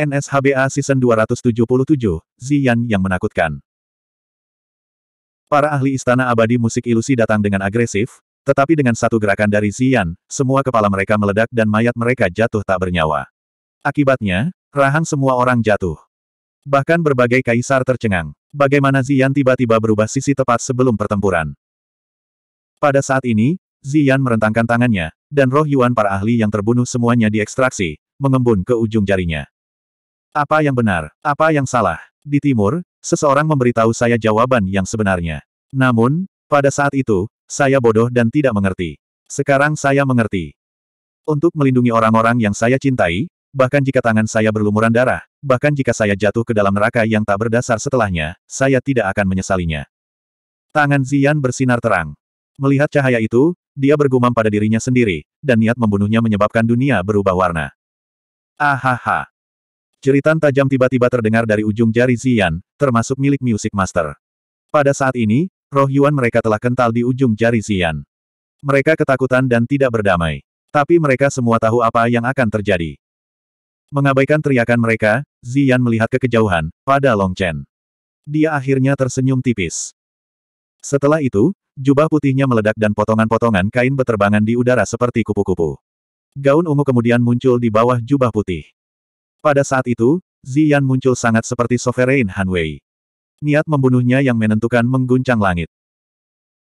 NSHBA Season 277, Ziyan yang menakutkan. Para ahli Istana Abadi Musik Ilusi datang dengan agresif, tetapi dengan satu gerakan dari Ziyan, semua kepala mereka meledak dan mayat mereka jatuh tak bernyawa. Akibatnya, rahang semua orang jatuh. Bahkan berbagai kaisar tercengang. Bagaimana Ziyan tiba-tiba berubah sisi tepat sebelum pertempuran. Pada saat ini, Ziyan merentangkan tangannya, dan roh Yuan para ahli yang terbunuh semuanya diekstraksi, mengembun ke ujung jarinya. Apa yang benar? Apa yang salah? Di timur, seseorang memberitahu saya jawaban yang sebenarnya. Namun, pada saat itu, saya bodoh dan tidak mengerti. Sekarang saya mengerti. Untuk melindungi orang-orang yang saya cintai, bahkan jika tangan saya berlumuran darah, bahkan jika saya jatuh ke dalam neraka yang tak berdasar setelahnya, saya tidak akan menyesalinya. Tangan Zian bersinar terang. Melihat cahaya itu, dia bergumam pada dirinya sendiri, dan niat membunuhnya menyebabkan dunia berubah warna. Ahaha. Jeritan tajam tiba-tiba terdengar dari ujung jari Zian, termasuk milik Music Master. Pada saat ini, roh Yuan mereka telah kental di ujung jari Zian. Mereka ketakutan dan tidak berdamai. Tapi mereka semua tahu apa yang akan terjadi. Mengabaikan teriakan mereka, Zian melihat kekejauhan pada Long Chen. Dia akhirnya tersenyum tipis. Setelah itu, jubah putihnya meledak dan potongan-potongan kain beterbangan di udara seperti kupu-kupu. Gaun ungu kemudian muncul di bawah jubah putih. Pada saat itu, Ziyan muncul sangat seperti Sovereign Han Wei. Niat membunuhnya yang menentukan mengguncang langit.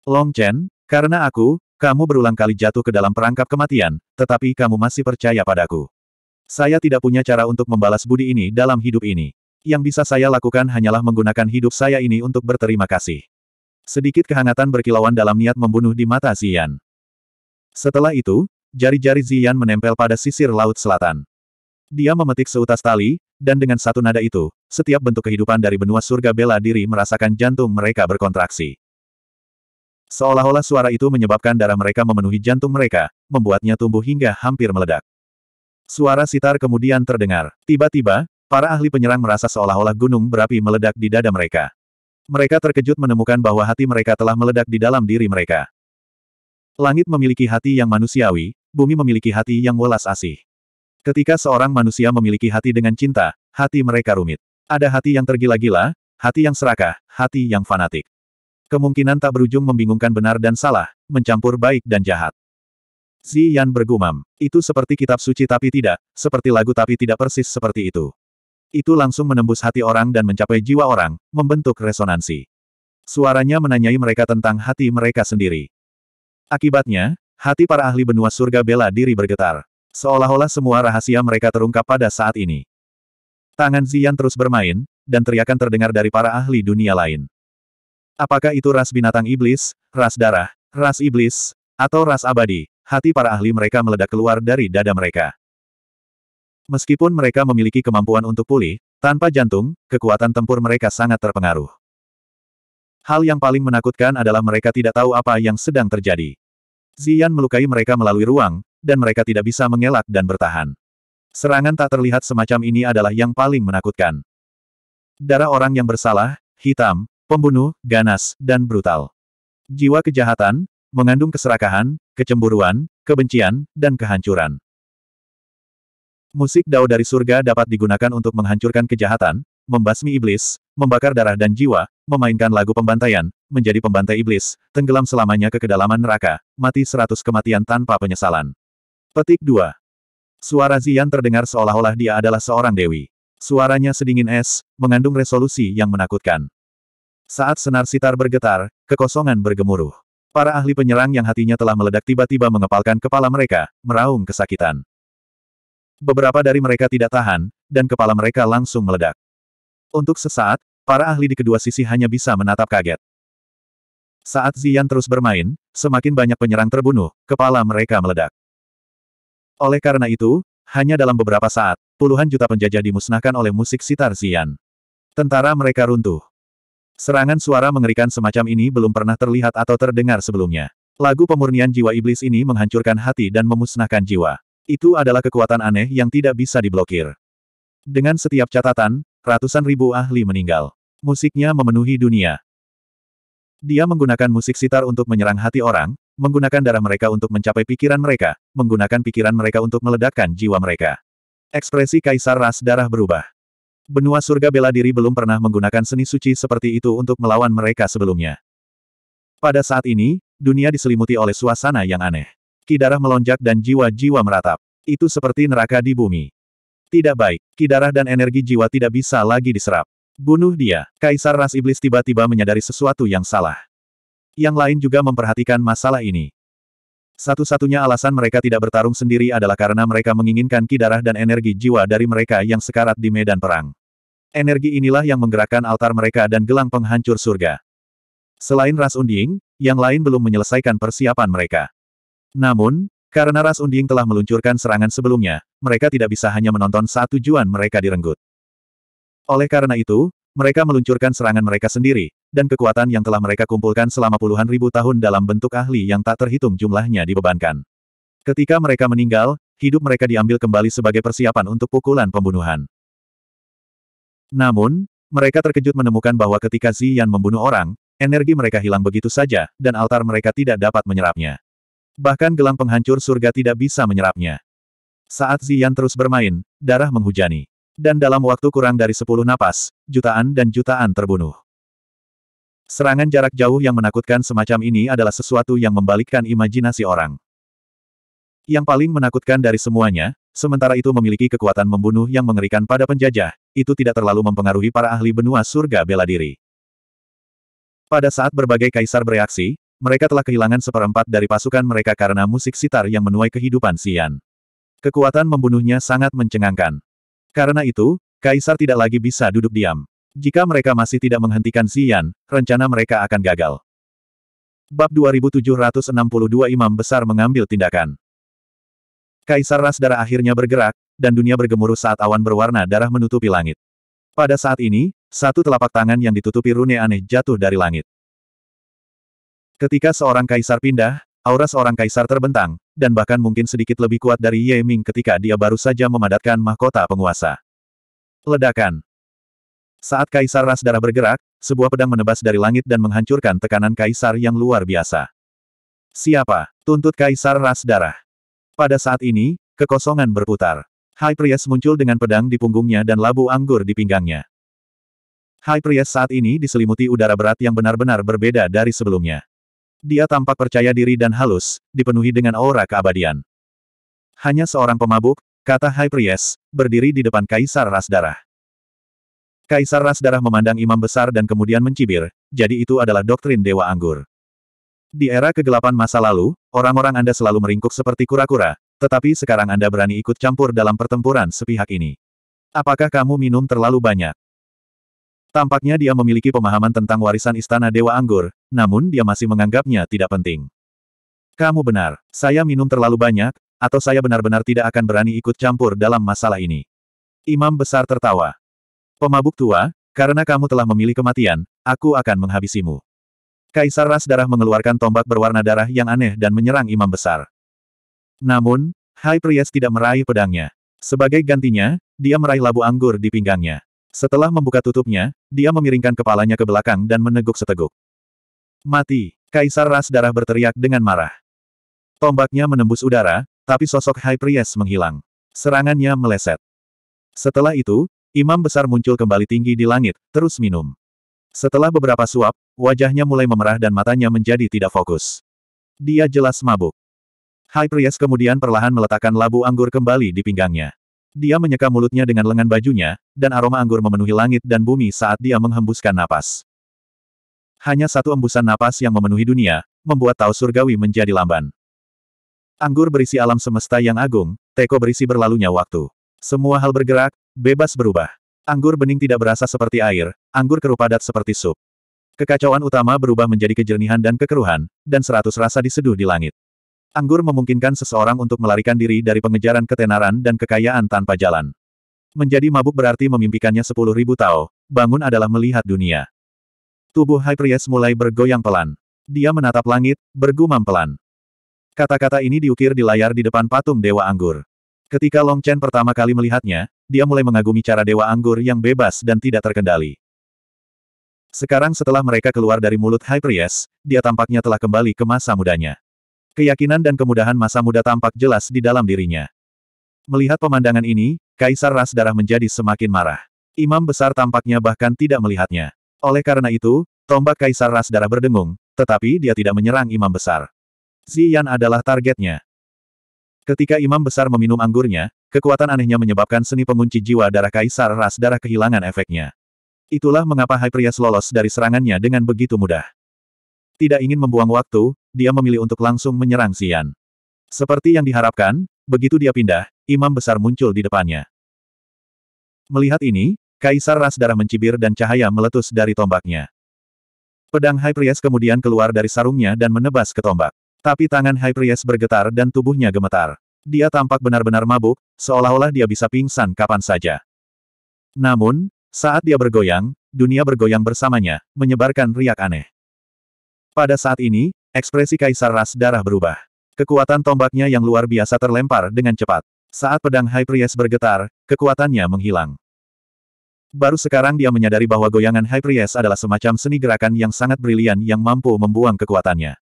Long Chen, karena aku, kamu berulang kali jatuh ke dalam perangkap kematian, tetapi kamu masih percaya padaku. Saya tidak punya cara untuk membalas budi ini dalam hidup ini. Yang bisa saya lakukan hanyalah menggunakan hidup saya ini untuk berterima kasih. Sedikit kehangatan berkilauan dalam niat membunuh di mata Ziyan. Setelah itu, jari-jari Ziyan menempel pada sisir laut selatan. Dia memetik seutas tali, dan dengan satu nada itu, setiap bentuk kehidupan dari benua surga bela diri merasakan jantung mereka berkontraksi. Seolah-olah suara itu menyebabkan darah mereka memenuhi jantung mereka, membuatnya tumbuh hingga hampir meledak. Suara sitar kemudian terdengar. Tiba-tiba, para ahli penyerang merasa seolah-olah gunung berapi meledak di dada mereka. Mereka terkejut menemukan bahwa hati mereka telah meledak di dalam diri mereka. Langit memiliki hati yang manusiawi, bumi memiliki hati yang welas asih. Ketika seorang manusia memiliki hati dengan cinta, hati mereka rumit. Ada hati yang tergila-gila, hati yang serakah, hati yang fanatik. Kemungkinan tak berujung membingungkan benar dan salah, mencampur baik dan jahat. Yan bergumam, itu seperti kitab suci tapi tidak, seperti lagu tapi tidak persis seperti itu. Itu langsung menembus hati orang dan mencapai jiwa orang, membentuk resonansi. Suaranya menanyai mereka tentang hati mereka sendiri. Akibatnya, hati para ahli benua surga bela diri bergetar. Seolah-olah semua rahasia mereka terungkap pada saat ini. Tangan Zian terus bermain, dan teriakan terdengar dari para ahli dunia lain. Apakah itu ras binatang iblis, ras darah, ras iblis, atau ras abadi, hati para ahli mereka meledak keluar dari dada mereka. Meskipun mereka memiliki kemampuan untuk pulih, tanpa jantung, kekuatan tempur mereka sangat terpengaruh. Hal yang paling menakutkan adalah mereka tidak tahu apa yang sedang terjadi. Zian melukai mereka melalui ruang, dan mereka tidak bisa mengelak dan bertahan. Serangan tak terlihat semacam ini adalah yang paling menakutkan. Darah orang yang bersalah, hitam, pembunuh, ganas, dan brutal. Jiwa kejahatan, mengandung keserakahan, kecemburuan, kebencian, dan kehancuran. Musik dao dari surga dapat digunakan untuk menghancurkan kejahatan, membasmi iblis, membakar darah dan jiwa, memainkan lagu pembantaian, menjadi pembantai iblis, tenggelam selamanya ke kedalaman neraka, mati seratus kematian tanpa penyesalan. Petik 2. Suara Zian terdengar seolah-olah dia adalah seorang dewi. Suaranya sedingin es, mengandung resolusi yang menakutkan. Saat senar sitar bergetar, kekosongan bergemuruh. Para ahli penyerang yang hatinya telah meledak tiba-tiba mengepalkan kepala mereka, meraung kesakitan. Beberapa dari mereka tidak tahan, dan kepala mereka langsung meledak. Untuk sesaat, para ahli di kedua sisi hanya bisa menatap kaget. Saat Zian terus bermain, semakin banyak penyerang terbunuh, kepala mereka meledak. Oleh karena itu, hanya dalam beberapa saat, puluhan juta penjajah dimusnahkan oleh musik sitar Xian. Tentara mereka runtuh. Serangan suara mengerikan semacam ini belum pernah terlihat atau terdengar sebelumnya. Lagu pemurnian jiwa iblis ini menghancurkan hati dan memusnahkan jiwa. Itu adalah kekuatan aneh yang tidak bisa diblokir. Dengan setiap catatan, ratusan ribu ahli meninggal. Musiknya memenuhi dunia. Dia menggunakan musik sitar untuk menyerang hati orang, menggunakan darah mereka untuk mencapai pikiran mereka, menggunakan pikiran mereka untuk meledakkan jiwa mereka. Ekspresi Kaisar Ras Darah berubah. Benua surga bela diri belum pernah menggunakan seni suci seperti itu untuk melawan mereka sebelumnya. Pada saat ini, dunia diselimuti oleh suasana yang aneh. Kidarah melonjak dan jiwa-jiwa meratap. Itu seperti neraka di bumi. Tidak baik, kidarah dan energi jiwa tidak bisa lagi diserap. Bunuh dia, Kaisar Ras Iblis tiba-tiba menyadari sesuatu yang salah yang lain juga memperhatikan masalah ini. Satu-satunya alasan mereka tidak bertarung sendiri adalah karena mereka menginginkan darah dan energi jiwa dari mereka yang sekarat di medan perang. Energi inilah yang menggerakkan altar mereka dan gelang penghancur surga. Selain Ras Unding, yang lain belum menyelesaikan persiapan mereka. Namun, karena Ras Unding telah meluncurkan serangan sebelumnya, mereka tidak bisa hanya menonton satu tujuan mereka direnggut. Oleh karena itu, mereka meluncurkan serangan mereka sendiri, dan kekuatan yang telah mereka kumpulkan selama puluhan ribu tahun dalam bentuk ahli yang tak terhitung jumlahnya dibebankan. Ketika mereka meninggal, hidup mereka diambil kembali sebagai persiapan untuk pukulan pembunuhan. Namun, mereka terkejut menemukan bahwa ketika Ziyan membunuh orang, energi mereka hilang begitu saja, dan altar mereka tidak dapat menyerapnya. Bahkan gelang penghancur surga tidak bisa menyerapnya. Saat Ziyan terus bermain, darah menghujani. Dan dalam waktu kurang dari sepuluh napas, jutaan dan jutaan terbunuh. Serangan jarak jauh yang menakutkan semacam ini adalah sesuatu yang membalikkan imajinasi orang. Yang paling menakutkan dari semuanya, sementara itu memiliki kekuatan membunuh yang mengerikan pada penjajah, itu tidak terlalu mempengaruhi para ahli benua surga bela diri. Pada saat berbagai kaisar bereaksi, mereka telah kehilangan seperempat dari pasukan mereka karena musik sitar yang menuai kehidupan sian. Kekuatan membunuhnya sangat mencengangkan. Karena itu, Kaisar tidak lagi bisa duduk diam. Jika mereka masih tidak menghentikan Xian, rencana mereka akan gagal. Bab 2762 Imam Besar mengambil tindakan. Kaisar Ras Darah akhirnya bergerak, dan dunia bergemuruh saat awan berwarna darah menutupi langit. Pada saat ini, satu telapak tangan yang ditutupi rune aneh jatuh dari langit. Ketika seorang kaisar pindah, Aura seorang kaisar terbentang, dan bahkan mungkin sedikit lebih kuat dari Ye Ming ketika dia baru saja memadatkan mahkota penguasa. Ledakan. Saat kaisar ras darah bergerak, sebuah pedang menebas dari langit dan menghancurkan tekanan kaisar yang luar biasa. Siapa? Tuntut kaisar ras darah. Pada saat ini, kekosongan berputar. High Priest muncul dengan pedang di punggungnya dan labu anggur di pinggangnya. High Priest saat ini diselimuti udara berat yang benar-benar berbeda dari sebelumnya. Dia tampak percaya diri dan halus, dipenuhi dengan aura keabadian. Hanya seorang pemabuk, kata High Priest, berdiri di depan Kaisar Ras Darah. Kaisar Ras Darah memandang imam besar dan kemudian mencibir, jadi itu adalah doktrin Dewa Anggur. Di era kegelapan masa lalu, orang-orang Anda selalu meringkuk seperti kura-kura, tetapi sekarang Anda berani ikut campur dalam pertempuran sepihak ini. Apakah kamu minum terlalu banyak? Tampaknya dia memiliki pemahaman tentang warisan Istana Dewa Anggur, namun dia masih menganggapnya tidak penting. Kamu benar, saya minum terlalu banyak, atau saya benar-benar tidak akan berani ikut campur dalam masalah ini. Imam besar tertawa. Pemabuk tua, karena kamu telah memilih kematian, aku akan menghabisimu. Kaisar Ras Darah mengeluarkan tombak berwarna darah yang aneh dan menyerang Imam besar. Namun, Hai Priest tidak meraih pedangnya. Sebagai gantinya, dia meraih labu anggur di pinggangnya. Setelah membuka tutupnya, dia memiringkan kepalanya ke belakang dan meneguk seteguk. Mati! Kaisar ras darah berteriak dengan marah. Tombaknya menembus udara, tapi sosok High Priest menghilang. Serangannya meleset. Setelah itu, imam besar muncul kembali tinggi di langit, terus minum. Setelah beberapa suap, wajahnya mulai memerah dan matanya menjadi tidak fokus. Dia jelas mabuk. High Priest kemudian perlahan meletakkan labu anggur kembali di pinggangnya. Dia menyeka mulutnya dengan lengan bajunya, dan aroma anggur memenuhi langit dan bumi saat dia menghembuskan napas. Hanya satu embusan napas yang memenuhi dunia, membuat tahu surgawi menjadi lamban. Anggur berisi alam semesta yang agung, teko berisi berlalunya waktu. Semua hal bergerak, bebas berubah. Anggur bening tidak berasa seperti air, anggur keruh padat seperti sup. Kekacauan utama berubah menjadi kejernihan dan kekeruhan, dan seratus rasa diseduh di langit. Anggur memungkinkan seseorang untuk melarikan diri dari pengejaran ketenaran dan kekayaan tanpa jalan. Menjadi mabuk berarti memimpikannya sepuluh ribu tao, bangun adalah melihat dunia. Tubuh Priest mulai bergoyang pelan. Dia menatap langit, bergumam pelan. Kata-kata ini diukir di layar di depan patung Dewa Anggur. Ketika Long Chen pertama kali melihatnya, dia mulai mengagumi cara Dewa Anggur yang bebas dan tidak terkendali. Sekarang setelah mereka keluar dari mulut Priest, dia tampaknya telah kembali ke masa mudanya. Keyakinan dan kemudahan masa muda tampak jelas di dalam dirinya. Melihat pemandangan ini, Kaisar Ras Darah menjadi semakin marah. Imam besar tampaknya bahkan tidak melihatnya. Oleh karena itu, tombak Kaisar Ras Darah berdengung, tetapi dia tidak menyerang Imam besar. Ziyan adalah targetnya. Ketika Imam besar meminum anggurnya, kekuatan anehnya menyebabkan seni pengunci jiwa darah Kaisar Ras Darah kehilangan efeknya. Itulah mengapa Hyprias lolos dari serangannya dengan begitu mudah. Tidak ingin membuang waktu, dia memilih untuk langsung menyerang Xian. Seperti yang diharapkan, begitu dia pindah, imam besar muncul di depannya. Melihat ini, Kaisar ras darah mencibir dan cahaya meletus dari tombaknya. Pedang High Priest kemudian keluar dari sarungnya dan menebas ke tombak. Tapi tangan High Priest bergetar dan tubuhnya gemetar. Dia tampak benar-benar mabuk, seolah-olah dia bisa pingsan kapan saja. Namun, saat dia bergoyang, dunia bergoyang bersamanya, menyebarkan riak aneh. Pada saat ini, Ekspresi Kaisar Ras darah berubah. Kekuatan tombaknya yang luar biasa terlempar dengan cepat. Saat pedang High Priest bergetar, kekuatannya menghilang. Baru sekarang dia menyadari bahwa goyangan High Priest adalah semacam seni gerakan yang sangat brilian yang mampu membuang kekuatannya.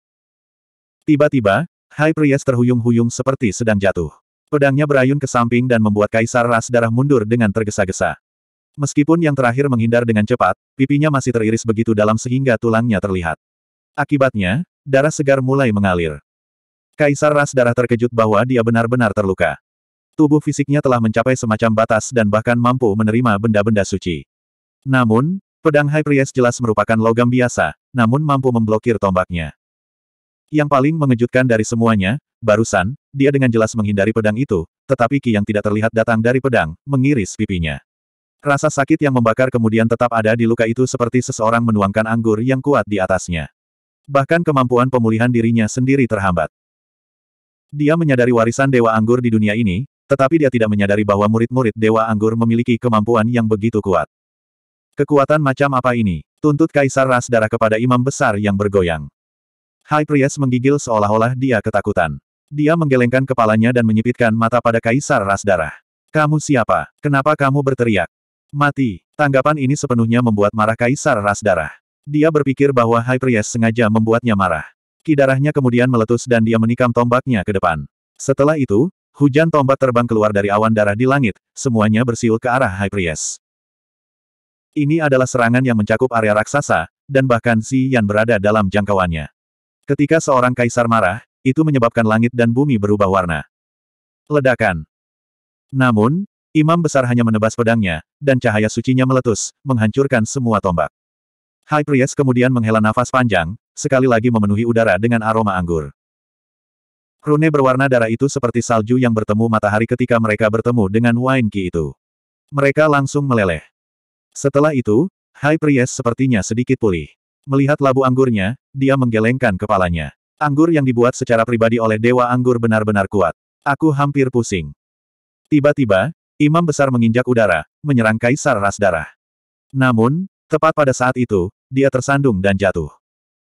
Tiba-tiba, High Priest terhuyung-huyung seperti sedang jatuh. Pedangnya berayun ke samping dan membuat Kaisar Ras darah mundur dengan tergesa-gesa. Meskipun yang terakhir menghindar dengan cepat, pipinya masih teriris begitu dalam sehingga tulangnya terlihat. Akibatnya, Darah segar mulai mengalir. Kaisar ras darah terkejut bahwa dia benar-benar terluka. Tubuh fisiknya telah mencapai semacam batas dan bahkan mampu menerima benda-benda suci. Namun, pedang High Priest jelas merupakan logam biasa, namun mampu memblokir tombaknya. Yang paling mengejutkan dari semuanya, barusan, dia dengan jelas menghindari pedang itu, tetapi Ki yang tidak terlihat datang dari pedang, mengiris pipinya. Rasa sakit yang membakar kemudian tetap ada di luka itu seperti seseorang menuangkan anggur yang kuat di atasnya. Bahkan kemampuan pemulihan dirinya sendiri terhambat. Dia menyadari warisan Dewa Anggur di dunia ini, tetapi dia tidak menyadari bahwa murid-murid Dewa Anggur memiliki kemampuan yang begitu kuat. Kekuatan macam apa ini? Tuntut Kaisar Ras Darah kepada Imam Besar yang bergoyang. High Priest menggigil seolah-olah dia ketakutan. Dia menggelengkan kepalanya dan menyipitkan mata pada Kaisar Ras Darah. Kamu siapa? Kenapa kamu berteriak? Mati. Tanggapan ini sepenuhnya membuat marah Kaisar Ras Darah. Dia berpikir bahwa High Priest sengaja membuatnya marah. Kidarahnya kemudian meletus dan dia menikam tombaknya ke depan. Setelah itu, hujan tombak terbang keluar dari awan darah di langit, semuanya bersiul ke arah High Priest. Ini adalah serangan yang mencakup area raksasa, dan bahkan si yang berada dalam jangkauannya. Ketika seorang kaisar marah, itu menyebabkan langit dan bumi berubah warna. Ledakan. Namun, Imam Besar hanya menebas pedangnya, dan cahaya sucinya meletus, menghancurkan semua tombak. High Priest kemudian menghela nafas panjang, sekali lagi memenuhi udara dengan aroma anggur. Rune berwarna darah itu seperti salju yang bertemu matahari ketika mereka bertemu dengan Wine Ki itu. Mereka langsung meleleh. Setelah itu, High Priest sepertinya sedikit pulih. Melihat labu anggurnya, dia menggelengkan kepalanya. Anggur yang dibuat secara pribadi oleh Dewa Anggur benar-benar kuat. Aku hampir pusing. Tiba-tiba, Imam Besar menginjak udara, menyerang Kaisar Ras Darah. Namun, tepat pada saat itu, dia tersandung dan jatuh.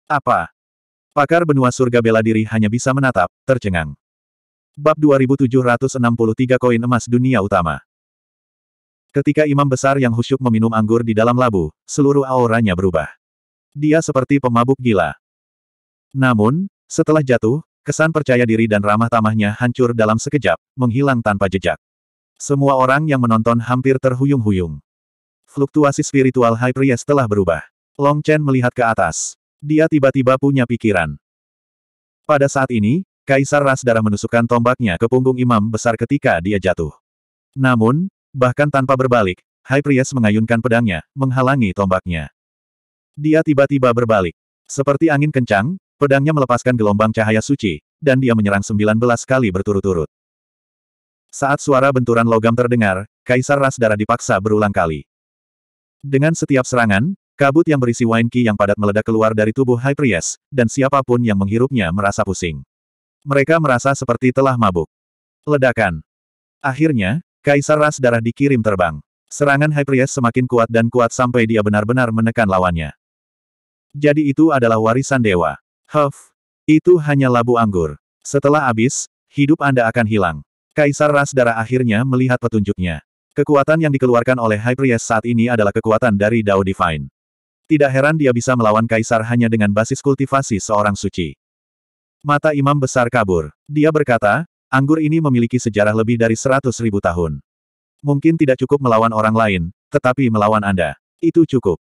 Apa? Pakar benua surga bela diri hanya bisa menatap, tercengang. Bab 2763 Koin Emas Dunia Utama Ketika imam besar yang husyuk meminum anggur di dalam labu, seluruh auranya berubah. Dia seperti pemabuk gila. Namun, setelah jatuh, kesan percaya diri dan ramah tamahnya hancur dalam sekejap, menghilang tanpa jejak. Semua orang yang menonton hampir terhuyung-huyung. Fluktuasi spiritual High Priest telah berubah. Long Chen melihat ke atas. Dia tiba-tiba punya pikiran. Pada saat ini, Kaisar Ras Darah menusukkan tombaknya ke punggung imam besar ketika dia jatuh. Namun, bahkan tanpa berbalik, High Priest mengayunkan pedangnya, menghalangi tombaknya. Dia tiba-tiba berbalik. Seperti angin kencang, pedangnya melepaskan gelombang cahaya suci, dan dia menyerang 19 kali berturut-turut. Saat suara benturan logam terdengar, Kaisar Ras Darah dipaksa berulang kali. Dengan setiap serangan, Kabut yang berisi wine ki yang padat meledak keluar dari tubuh High Priest, dan siapapun yang menghirupnya merasa pusing. Mereka merasa seperti telah mabuk. Ledakan. Akhirnya, Kaisar Ras Darah dikirim terbang. Serangan High Priest semakin kuat dan kuat sampai dia benar-benar menekan lawannya. Jadi itu adalah warisan dewa. Huff. Itu hanya labu anggur. Setelah habis, hidup Anda akan hilang. Kaisar Ras Darah akhirnya melihat petunjuknya. Kekuatan yang dikeluarkan oleh High Priest saat ini adalah kekuatan dari Dao Divine. Tidak heran dia bisa melawan kaisar hanya dengan basis kultivasi seorang suci. Mata imam besar kabur. Dia berkata, anggur ini memiliki sejarah lebih dari seratus ribu tahun. Mungkin tidak cukup melawan orang lain, tetapi melawan Anda. Itu cukup.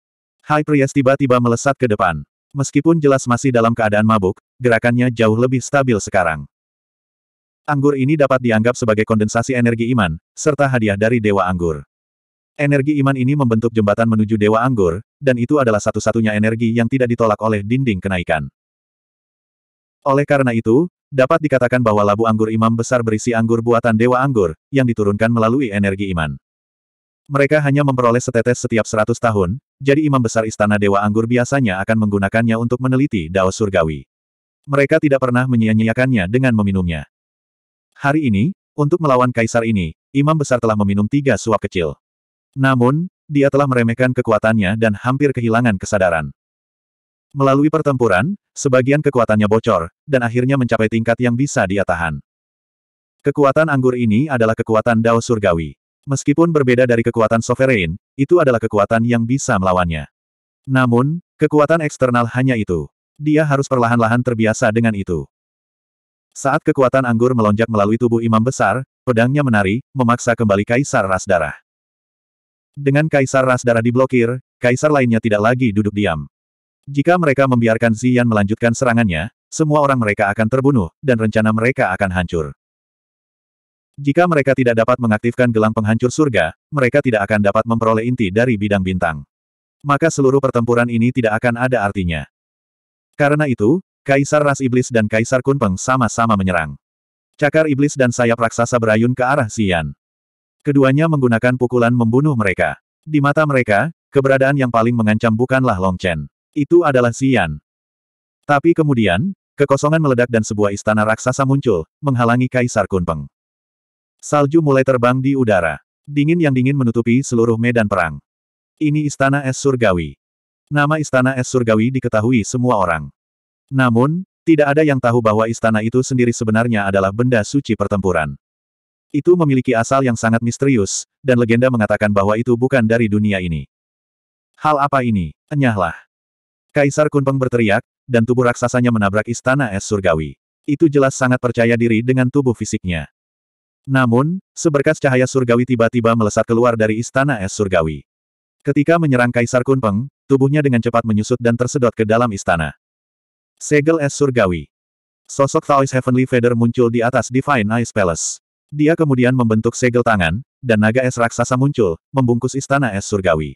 Hai Priest tiba-tiba melesat ke depan. Meskipun jelas masih dalam keadaan mabuk, gerakannya jauh lebih stabil sekarang. Anggur ini dapat dianggap sebagai kondensasi energi iman, serta hadiah dari Dewa Anggur. Energi iman ini membentuk jembatan menuju Dewa Anggur, dan itu adalah satu-satunya energi yang tidak ditolak oleh dinding kenaikan. Oleh karena itu, dapat dikatakan bahwa labu anggur imam besar berisi anggur buatan Dewa Anggur, yang diturunkan melalui energi iman. Mereka hanya memperoleh setetes setiap 100 tahun, jadi imam besar istana Dewa Anggur biasanya akan menggunakannya untuk meneliti Dao Surgawi. Mereka tidak pernah menyia-nyiakannya dengan meminumnya. Hari ini, untuk melawan kaisar ini, imam besar telah meminum tiga suap kecil. Namun, dia telah meremehkan kekuatannya dan hampir kehilangan kesadaran. Melalui pertempuran, sebagian kekuatannya bocor, dan akhirnya mencapai tingkat yang bisa dia tahan. Kekuatan anggur ini adalah kekuatan Dao Surgawi. Meskipun berbeda dari kekuatan sovereign, itu adalah kekuatan yang bisa melawannya. Namun, kekuatan eksternal hanya itu. Dia harus perlahan-lahan terbiasa dengan itu. Saat kekuatan anggur melonjak melalui tubuh imam besar, pedangnya menari, memaksa kembali kaisar ras darah. Dengan Kaisar Ras Darah diblokir, Kaisar lainnya tidak lagi duduk diam. Jika mereka membiarkan Ziyan melanjutkan serangannya, semua orang mereka akan terbunuh, dan rencana mereka akan hancur. Jika mereka tidak dapat mengaktifkan gelang penghancur surga, mereka tidak akan dapat memperoleh inti dari bidang bintang. Maka seluruh pertempuran ini tidak akan ada artinya. Karena itu, Kaisar Ras Iblis dan Kaisar Kunpeng sama-sama menyerang. Cakar Iblis dan sayap raksasa berayun ke arah Xian. Keduanya menggunakan pukulan membunuh mereka. Di mata mereka, keberadaan yang paling mengancam bukanlah Long Chen. Itu adalah Xian. Tapi kemudian, kekosongan meledak dan sebuah istana raksasa muncul, menghalangi Kaisar Kunpeng. Salju mulai terbang di udara. Dingin yang dingin menutupi seluruh medan perang. Ini Istana Es Surgawi. Nama Istana Es Surgawi diketahui semua orang. Namun, tidak ada yang tahu bahwa istana itu sendiri sebenarnya adalah benda suci pertempuran. Itu memiliki asal yang sangat misterius, dan legenda mengatakan bahwa itu bukan dari dunia ini. Hal apa ini? Enyahlah. Kaisar Kunpeng berteriak, dan tubuh raksasanya menabrak istana es surgawi. Itu jelas sangat percaya diri dengan tubuh fisiknya. Namun, seberkas cahaya surgawi tiba-tiba melesat keluar dari istana es surgawi. Ketika menyerang Kaisar Kunpeng, tubuhnya dengan cepat menyusut dan tersedot ke dalam istana. Segel es surgawi. Sosok Taoist Heavenly Feather muncul di atas Divine Ice Palace. Dia kemudian membentuk segel tangan, dan naga es raksasa muncul, membungkus istana es surgawi.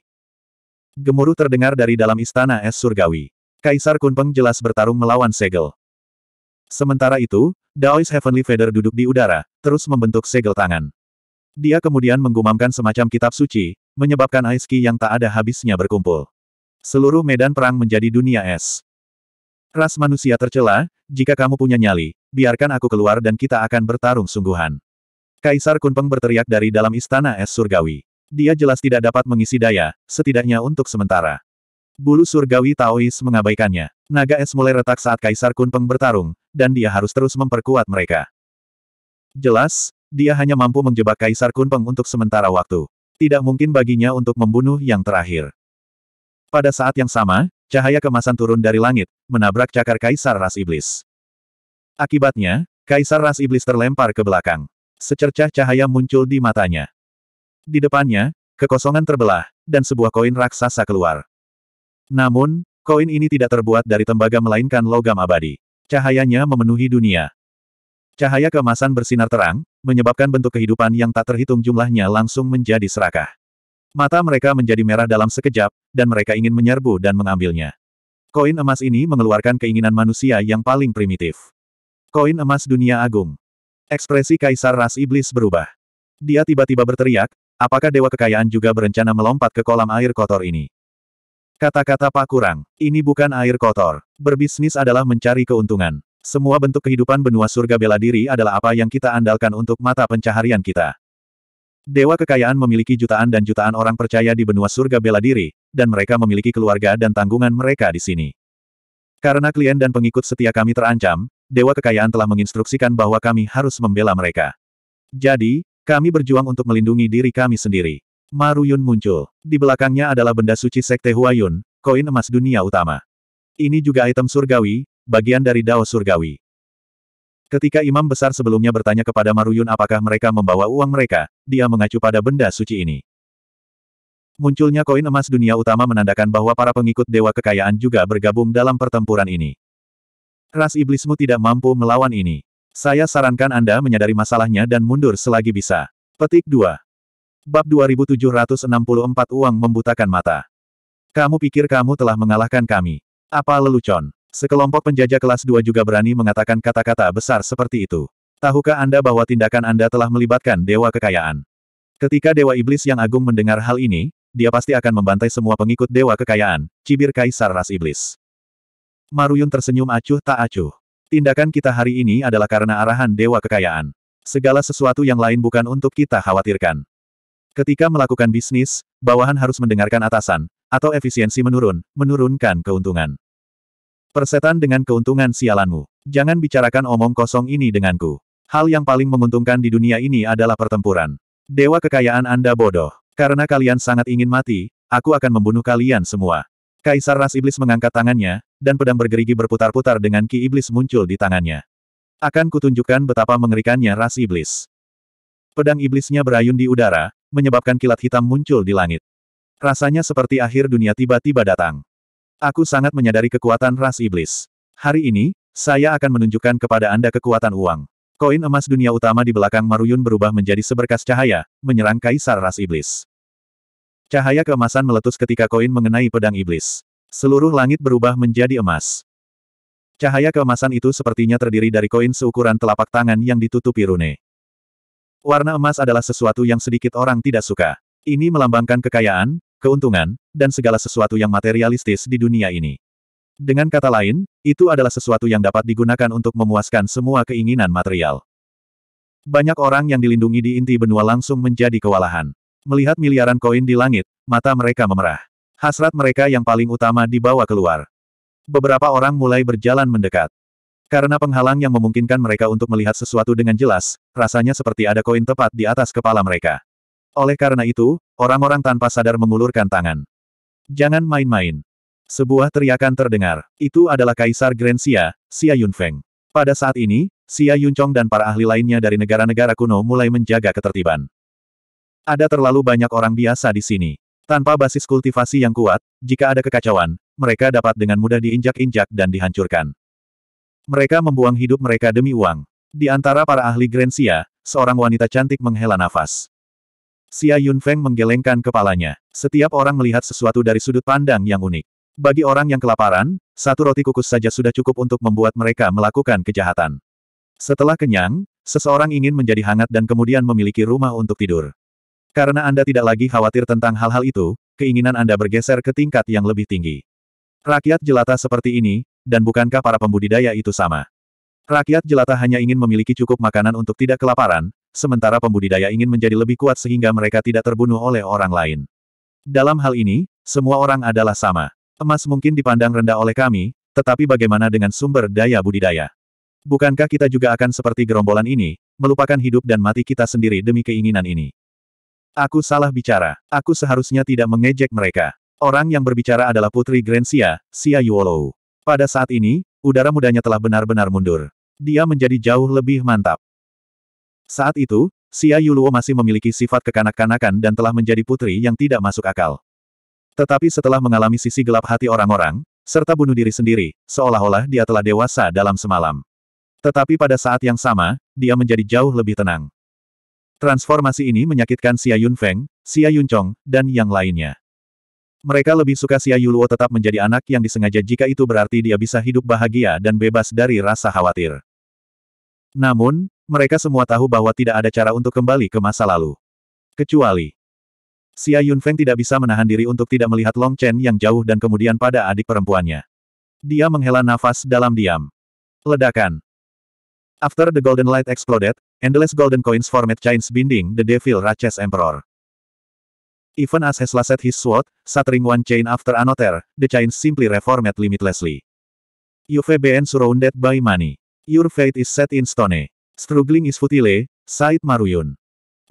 Gemuruh terdengar dari dalam istana es surgawi. Kaisar Kunpeng jelas bertarung melawan segel. Sementara itu, Daois Heavenly Feather duduk di udara, terus membentuk segel tangan. Dia kemudian menggumamkan semacam kitab suci, menyebabkan aiski yang tak ada habisnya berkumpul. Seluruh medan perang menjadi dunia es. Ras manusia tercela, jika kamu punya nyali, biarkan aku keluar dan kita akan bertarung sungguhan. Kaisar Kunpeng berteriak dari dalam istana es surgawi. Dia jelas tidak dapat mengisi daya, setidaknya untuk sementara. Bulu surgawi Taois mengabaikannya. Naga es mulai retak saat Kaisar Kunpeng bertarung, dan dia harus terus memperkuat mereka. Jelas, dia hanya mampu menjebak Kaisar Kunpeng untuk sementara waktu. Tidak mungkin baginya untuk membunuh yang terakhir. Pada saat yang sama, cahaya kemasan turun dari langit, menabrak cakar Kaisar Ras Iblis. Akibatnya, Kaisar Ras Iblis terlempar ke belakang. Secercah cahaya muncul di matanya. Di depannya, kekosongan terbelah, dan sebuah koin raksasa keluar. Namun, koin ini tidak terbuat dari tembaga melainkan logam abadi. Cahayanya memenuhi dunia. Cahaya kemasan bersinar terang, menyebabkan bentuk kehidupan yang tak terhitung jumlahnya langsung menjadi serakah. Mata mereka menjadi merah dalam sekejap, dan mereka ingin menyerbu dan mengambilnya. Koin emas ini mengeluarkan keinginan manusia yang paling primitif. Koin emas dunia agung. Ekspresi Kaisar Ras Iblis berubah. Dia tiba-tiba berteriak, apakah Dewa Kekayaan juga berencana melompat ke kolam air kotor ini? Kata-kata Pak Kurang, ini bukan air kotor. Berbisnis adalah mencari keuntungan. Semua bentuk kehidupan benua surga bela diri adalah apa yang kita andalkan untuk mata pencaharian kita. Dewa kekayaan memiliki jutaan dan jutaan orang percaya di benua surga bela diri, dan mereka memiliki keluarga dan tanggungan mereka di sini. Karena klien dan pengikut setia kami terancam, Dewa Kekayaan telah menginstruksikan bahwa kami harus membela mereka. Jadi, kami berjuang untuk melindungi diri kami sendiri. Maruyun muncul. Di belakangnya adalah benda suci Sekte Huayun, koin emas dunia utama. Ini juga item surgawi, bagian dari Dao surgawi. Ketika imam besar sebelumnya bertanya kepada Maruyun apakah mereka membawa uang mereka, dia mengacu pada benda suci ini. Munculnya koin emas dunia utama menandakan bahwa para pengikut dewa kekayaan juga bergabung dalam pertempuran ini. Ras iblismu tidak mampu melawan ini. Saya sarankan Anda menyadari masalahnya dan mundur selagi bisa. Petik 2. Bab 2764 Uang Membutakan Mata. Kamu pikir kamu telah mengalahkan kami. Apa lelucon? Sekelompok penjajah kelas 2 juga berani mengatakan kata-kata besar seperti itu. Tahukah Anda bahwa tindakan Anda telah melibatkan Dewa Kekayaan? Ketika Dewa Iblis yang Agung mendengar hal ini, dia pasti akan membantai semua pengikut Dewa Kekayaan, cibir Kaisar Ras Iblis. Maruyun tersenyum acuh tak acuh. Tindakan kita hari ini adalah karena arahan Dewa Kekayaan. Segala sesuatu yang lain bukan untuk kita khawatirkan. Ketika melakukan bisnis, bawahan harus mendengarkan atasan, atau efisiensi menurun, menurunkan keuntungan. Persetan dengan keuntungan sialanmu. Jangan bicarakan omong kosong ini denganku. Hal yang paling menguntungkan di dunia ini adalah pertempuran. Dewa kekayaan Anda bodoh. Karena kalian sangat ingin mati, aku akan membunuh kalian semua. Kaisar Ras Iblis mengangkat tangannya, dan pedang bergerigi berputar-putar dengan ki iblis muncul di tangannya. Akan kutunjukkan betapa mengerikannya Ras Iblis. Pedang iblisnya berayun di udara, menyebabkan kilat hitam muncul di langit. Rasanya seperti akhir dunia tiba-tiba datang. Aku sangat menyadari kekuatan Ras Iblis. Hari ini, saya akan menunjukkan kepada Anda kekuatan uang. Koin emas dunia utama di belakang Maruyun berubah menjadi seberkas cahaya, menyerang Kaisar Ras Iblis. Cahaya keemasan meletus ketika koin mengenai pedang iblis. Seluruh langit berubah menjadi emas. Cahaya keemasan itu sepertinya terdiri dari koin seukuran telapak tangan yang ditutupi rune. Warna emas adalah sesuatu yang sedikit orang tidak suka. Ini melambangkan kekayaan, keuntungan, dan segala sesuatu yang materialistis di dunia ini. Dengan kata lain, itu adalah sesuatu yang dapat digunakan untuk memuaskan semua keinginan material. Banyak orang yang dilindungi di inti benua langsung menjadi kewalahan. Melihat miliaran koin di langit, mata mereka memerah. Hasrat mereka yang paling utama dibawa keluar. Beberapa orang mulai berjalan mendekat. Karena penghalang yang memungkinkan mereka untuk melihat sesuatu dengan jelas, rasanya seperti ada koin tepat di atas kepala mereka. Oleh karena itu, orang-orang tanpa sadar mengulurkan tangan. Jangan main-main. Sebuah teriakan terdengar. Itu adalah Kaisar Grand Xia, Xia Yunfeng. Pada saat ini, Xia Yuncong dan para ahli lainnya dari negara-negara kuno mulai menjaga ketertiban. Ada terlalu banyak orang biasa di sini. Tanpa basis kultivasi yang kuat, jika ada kekacauan, mereka dapat dengan mudah diinjak-injak dan dihancurkan. Mereka membuang hidup mereka demi uang. Di antara para ahli Grensia, seorang wanita cantik menghela nafas. Xia Yunfeng menggelengkan kepalanya. Setiap orang melihat sesuatu dari sudut pandang yang unik. Bagi orang yang kelaparan, satu roti kukus saja sudah cukup untuk membuat mereka melakukan kejahatan. Setelah kenyang, seseorang ingin menjadi hangat dan kemudian memiliki rumah untuk tidur. Karena Anda tidak lagi khawatir tentang hal-hal itu, keinginan Anda bergeser ke tingkat yang lebih tinggi. Rakyat jelata seperti ini, dan bukankah para pembudidaya itu sama? Rakyat jelata hanya ingin memiliki cukup makanan untuk tidak kelaparan, sementara pembudidaya ingin menjadi lebih kuat sehingga mereka tidak terbunuh oleh orang lain. Dalam hal ini, semua orang adalah sama. Emas mungkin dipandang rendah oleh kami, tetapi bagaimana dengan sumber daya budidaya? Bukankah kita juga akan seperti gerombolan ini, melupakan hidup dan mati kita sendiri demi keinginan ini? Aku salah bicara. Aku seharusnya tidak mengejek mereka. Orang yang berbicara adalah Putri Grensia, Sia Yuolou. Pada saat ini, udara mudanya telah benar-benar mundur. Dia menjadi jauh lebih mantap. Saat itu, Sia Yuluo masih memiliki sifat kekanak-kanakan dan telah menjadi putri yang tidak masuk akal. Tetapi setelah mengalami sisi gelap hati orang-orang, serta bunuh diri sendiri, seolah-olah dia telah dewasa dalam semalam. Tetapi pada saat yang sama, dia menjadi jauh lebih tenang. Transformasi ini menyakitkan Xia Yun Feng, Xia Yun Chong, dan yang lainnya. Mereka lebih suka Xia Yuluo tetap menjadi anak yang disengaja jika itu berarti dia bisa hidup bahagia dan bebas dari rasa khawatir. Namun, mereka semua tahu bahwa tidak ada cara untuk kembali ke masa lalu. Kecuali, Xia Yun Feng tidak bisa menahan diri untuk tidak melihat Long Chen yang jauh dan kemudian pada adik perempuannya. Dia menghela nafas dalam diam. Ledakan. After the golden light exploded, endless golden coins formed chains binding the devil Raches Emperor. Even as Hesla set his sword, shattering one chain after another, the chains simply reformed limitlessly. You've been surrounded by money. Your fate is set in stone. Struggling is futile, sighed Maruyun.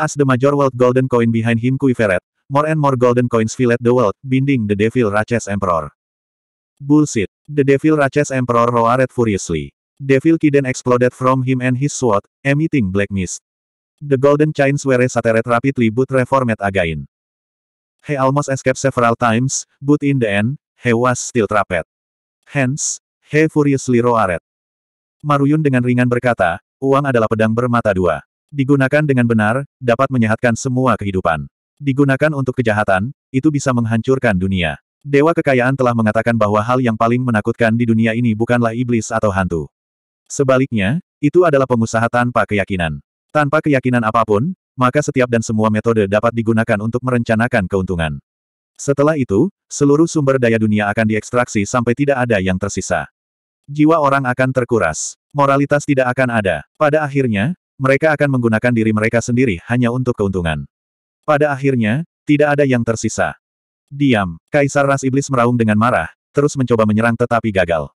As the major world golden coin behind him quivered, more and more golden coins filled the world, binding the devil Raches Emperor. Bullshit. The devil Raches Emperor roared furiously. Devil Kiden exploded from him and his sword, emitting black mist. The golden chains were shattered rapidly but reformed again. He almost escaped several times, but in the end, he was still trapped. Hence, he furiously roared. Maruyun dengan ringan berkata, uang adalah pedang bermata dua. Digunakan dengan benar, dapat menyehatkan semua kehidupan. Digunakan untuk kejahatan, itu bisa menghancurkan dunia. Dewa kekayaan telah mengatakan bahwa hal yang paling menakutkan di dunia ini bukanlah iblis atau hantu. Sebaliknya, itu adalah pengusaha tanpa keyakinan. Tanpa keyakinan apapun, maka setiap dan semua metode dapat digunakan untuk merencanakan keuntungan. Setelah itu, seluruh sumber daya dunia akan diekstraksi sampai tidak ada yang tersisa. Jiwa orang akan terkuras. Moralitas tidak akan ada. Pada akhirnya, mereka akan menggunakan diri mereka sendiri hanya untuk keuntungan. Pada akhirnya, tidak ada yang tersisa. Diam, Kaisar Ras Iblis meraung dengan marah, terus mencoba menyerang tetapi gagal.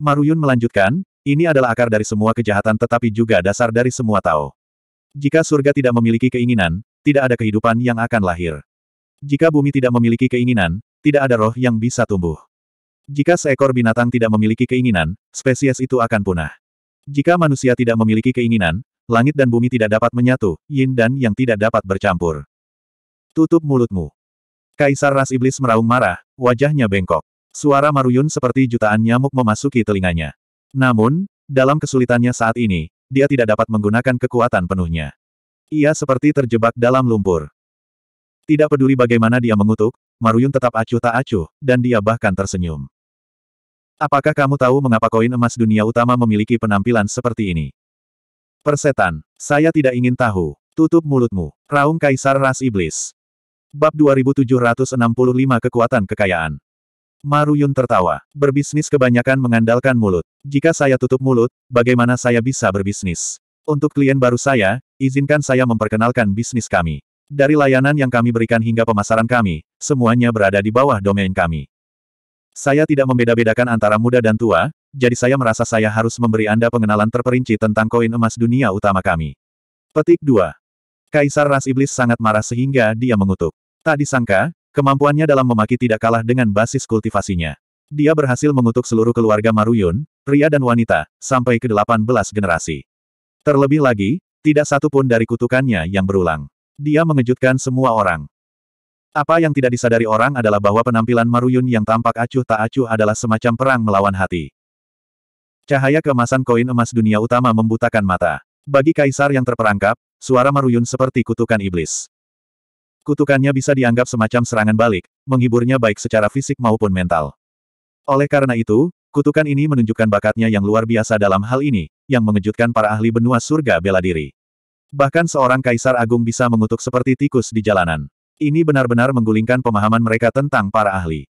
Maruyun melanjutkan, ini adalah akar dari semua kejahatan tetapi juga dasar dari semua Tao. Jika surga tidak memiliki keinginan, tidak ada kehidupan yang akan lahir. Jika bumi tidak memiliki keinginan, tidak ada roh yang bisa tumbuh. Jika seekor binatang tidak memiliki keinginan, spesies itu akan punah. Jika manusia tidak memiliki keinginan, langit dan bumi tidak dapat menyatu, yin dan yang tidak dapat bercampur. Tutup mulutmu. Kaisar Ras Iblis meraung marah, wajahnya bengkok. Suara Maruyun seperti jutaan nyamuk memasuki telinganya. Namun, dalam kesulitannya saat ini, dia tidak dapat menggunakan kekuatan penuhnya. Ia seperti terjebak dalam lumpur. Tidak peduli bagaimana dia mengutuk, Maruyun tetap acuh tak acuh, dan dia bahkan tersenyum. Apakah kamu tahu mengapa koin emas dunia utama memiliki penampilan seperti ini? Persetan, saya tidak ingin tahu. Tutup mulutmu. Raung Kaisar Ras Iblis. Bab 2765 Kekuatan Kekayaan Maruyun tertawa. Berbisnis kebanyakan mengandalkan mulut. Jika saya tutup mulut, bagaimana saya bisa berbisnis? Untuk klien baru saya, izinkan saya memperkenalkan bisnis kami. Dari layanan yang kami berikan hingga pemasaran kami, semuanya berada di bawah domain kami. Saya tidak membeda-bedakan antara muda dan tua, jadi saya merasa saya harus memberi Anda pengenalan terperinci tentang koin emas dunia utama kami. Petik 2. Kaisar Ras Iblis sangat marah sehingga dia mengutuk. Tak disangka, Kemampuannya dalam memaki tidak kalah dengan basis kultivasinya. Dia berhasil mengutuk seluruh keluarga Maruyun, pria dan wanita, sampai ke delapan belas generasi. Terlebih lagi, tidak satu pun dari kutukannya yang berulang. Dia mengejutkan semua orang. Apa yang tidak disadari orang adalah bahwa penampilan Maruyun yang tampak acuh tak acuh adalah semacam perang melawan hati. Cahaya kemasan koin emas dunia utama membutakan mata. Bagi kaisar yang terperangkap, suara Maruyun seperti kutukan iblis. Kutukannya bisa dianggap semacam serangan balik, menghiburnya baik secara fisik maupun mental. Oleh karena itu, kutukan ini menunjukkan bakatnya yang luar biasa dalam hal ini, yang mengejutkan para ahli benua surga bela diri. Bahkan seorang kaisar agung bisa mengutuk seperti tikus di jalanan. Ini benar-benar menggulingkan pemahaman mereka tentang para ahli.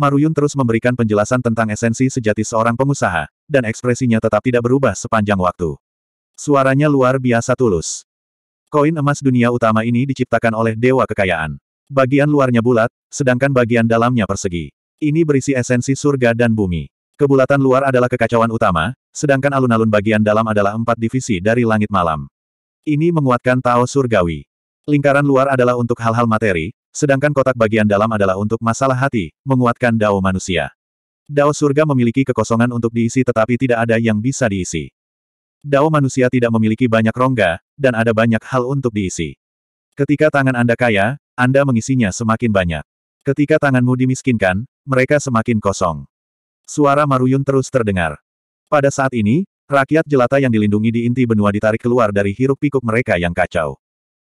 Maruyun terus memberikan penjelasan tentang esensi sejati seorang pengusaha, dan ekspresinya tetap tidak berubah sepanjang waktu. Suaranya luar biasa tulus. Koin emas dunia utama ini diciptakan oleh Dewa Kekayaan. Bagian luarnya bulat, sedangkan bagian dalamnya persegi. Ini berisi esensi surga dan bumi. Kebulatan luar adalah kekacauan utama, sedangkan alun-alun bagian dalam adalah empat divisi dari langit malam. Ini menguatkan Tao Surgawi. Lingkaran luar adalah untuk hal-hal materi, sedangkan kotak bagian dalam adalah untuk masalah hati, menguatkan Dao manusia. Dao surga memiliki kekosongan untuk diisi tetapi tidak ada yang bisa diisi. Dao manusia tidak memiliki banyak rongga, dan ada banyak hal untuk diisi. Ketika tangan Anda kaya, Anda mengisinya semakin banyak. Ketika tanganmu dimiskinkan, mereka semakin kosong. Suara Maruyun terus terdengar. Pada saat ini, rakyat jelata yang dilindungi di inti benua ditarik keluar dari hiruk-pikuk mereka yang kacau.